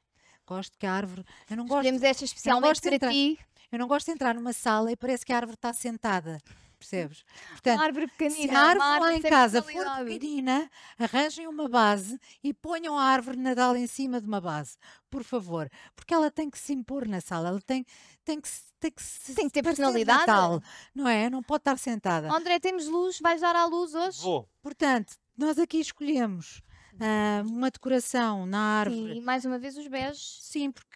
Speaker 2: Gosto que a árvore. Eu não gosto. esta especialmente para entrar, ti. Eu não gosto de entrar numa sala e parece que a árvore está sentada. Percebes? Portanto, uma árvore pequenina. Se a árvore, árvore lá em casa for pequenina, arranjem uma base e ponham a árvore de Nadal em cima de uma base, por favor. Porque ela tem que se impor na sala, ela tem, tem que tem que, se tem que ter personalidade. Natal, não é? Não pode estar sentada. André, temos luz, vais dar à luz hoje? Vou. Portanto, nós aqui escolhemos uh, uma decoração na árvore. Sim, e mais uma vez os beijos. Sim, porque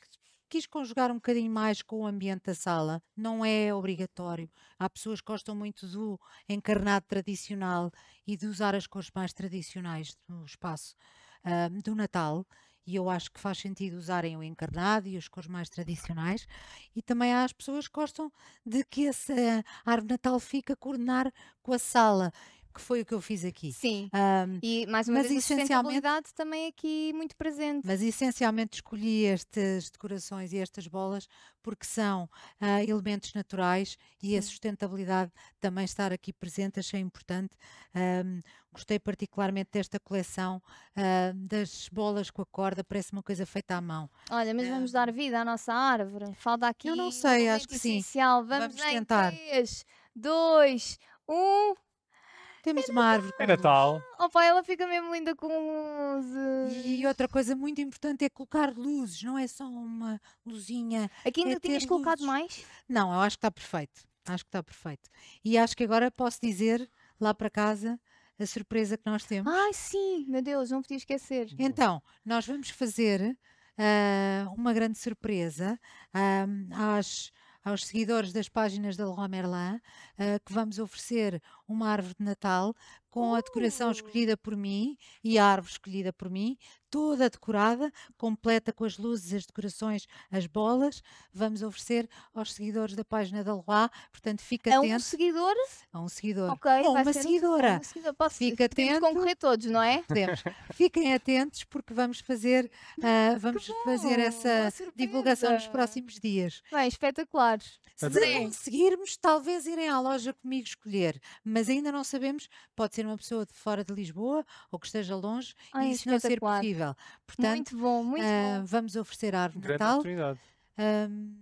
Speaker 2: quis conjugar um bocadinho mais com o ambiente da sala. Não é obrigatório. Há pessoas que gostam muito do encarnado tradicional e de usar as cores mais tradicionais no espaço uh, do Natal. E eu acho que faz sentido usarem o encarnado e as cores mais tradicionais. E também há as pessoas que gostam de que essa árvore Natal fique a coordenar com a sala que foi o que eu fiz aqui. Sim. Um, e mais uma mas vez, essencialmente, também é aqui muito presente. Mas essencialmente escolhi estas decorações e estas bolas porque são uh, elementos naturais e Sim. a sustentabilidade também estar aqui presente, achei importante. Um, gostei particularmente desta coleção uh, das bolas com a corda, parece uma coisa feita à mão.
Speaker 1: Olha, mas vamos dar vida à nossa árvore. Falta aqui. Eu não sei, um acho que essencial. sim. Vamos, vamos tentar. 3, 2, 1. Temos é uma árvore. É Natal. Opa, ela fica mesmo linda com luzes.
Speaker 2: E outra coisa muito importante é colocar luzes, não é só uma luzinha. Aqui ainda é tinhas colocado mais? Não, eu acho que está perfeito. Acho que está perfeito. E acho que agora posso dizer lá para casa a surpresa que nós temos.
Speaker 1: Ai, sim, meu Deus, não podia esquecer.
Speaker 2: Então, nós vamos fazer uh, uma grande surpresa uh, às aos seguidores das páginas da Leroy Merlin, uh, que vamos oferecer uma árvore de Natal com a decoração hum. escolhida por mim e a árvore escolhida por mim, toda decorada, completa com as luzes, as decorações, as bolas. Vamos oferecer aos seguidores da página da Loá. Portanto, fica atento. A um seguidor? A um seguidor. Ok. Ou uma seguidora. Um, seguidor. Posso, fica atento. concorrer todos, não é? Podemos. Fiquem atentos porque vamos fazer, uh, vamos bom, fazer essa divulgação nos próximos dias. Bem, espetacular. Se conseguirmos, talvez irem à loja comigo escolher, mas ainda não sabemos. Pode ser uma pessoa de fora de Lisboa ou que esteja longe Ai, e isso não ser possível. Portanto, muito bom, muito uh, bom. Vamos oferecer a árvore Grande Natal. Oportunidade. Um,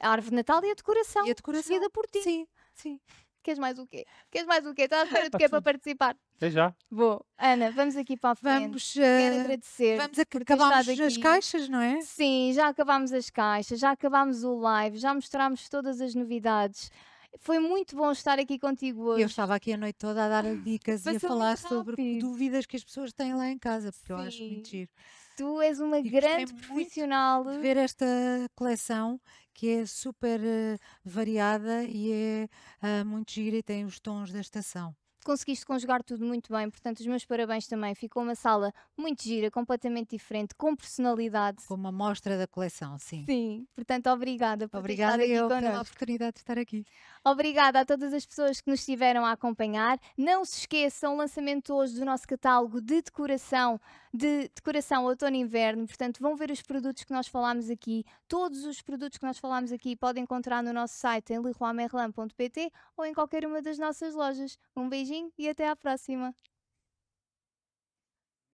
Speaker 1: a árvore Natal e a decoração. E a decoração. Seguida por ti. Sim, sim. Queres mais o quê? Queres mais o quê? Estás à espera de quê para participar? É já. Vou. Ana, vamos aqui para a frente. Vamos, uh, Quero ah, agradecer. Vamos acabar as caixas, não é? Sim, já acabámos as caixas, já acabámos o live, já mostrámos todas as novidades. Foi muito bom estar aqui contigo hoje. Eu estava aqui a noite toda a dar ah, dicas e a falar sobre dúvidas que as pessoas têm lá em casa, porque Sim. eu acho
Speaker 2: muito giro. Tu és uma e grande profissional. Ver esta coleção que é super eh, variada e é uh, muito gira e tem os tons da estação
Speaker 1: conseguiste conjugar tudo muito bem, portanto, os meus parabéns também. Ficou uma sala muito gira, completamente diferente, com personalidade. Com uma mostra da coleção, sim. Sim, portanto, obrigada por obrigada ter estado aqui Obrigada pela oportunidade de estar aqui. Obrigada a todas as pessoas que nos estiveram a acompanhar. Não se esqueçam, o lançamento hoje do nosso catálogo de decoração, de decoração outono e inverno, portanto, vão ver os produtos que nós falámos aqui. Todos os produtos que nós falámos aqui podem encontrar no nosso site em leroymerlin.pt ou em qualquer uma das nossas lojas. Um beijo mensagem e até a próxima!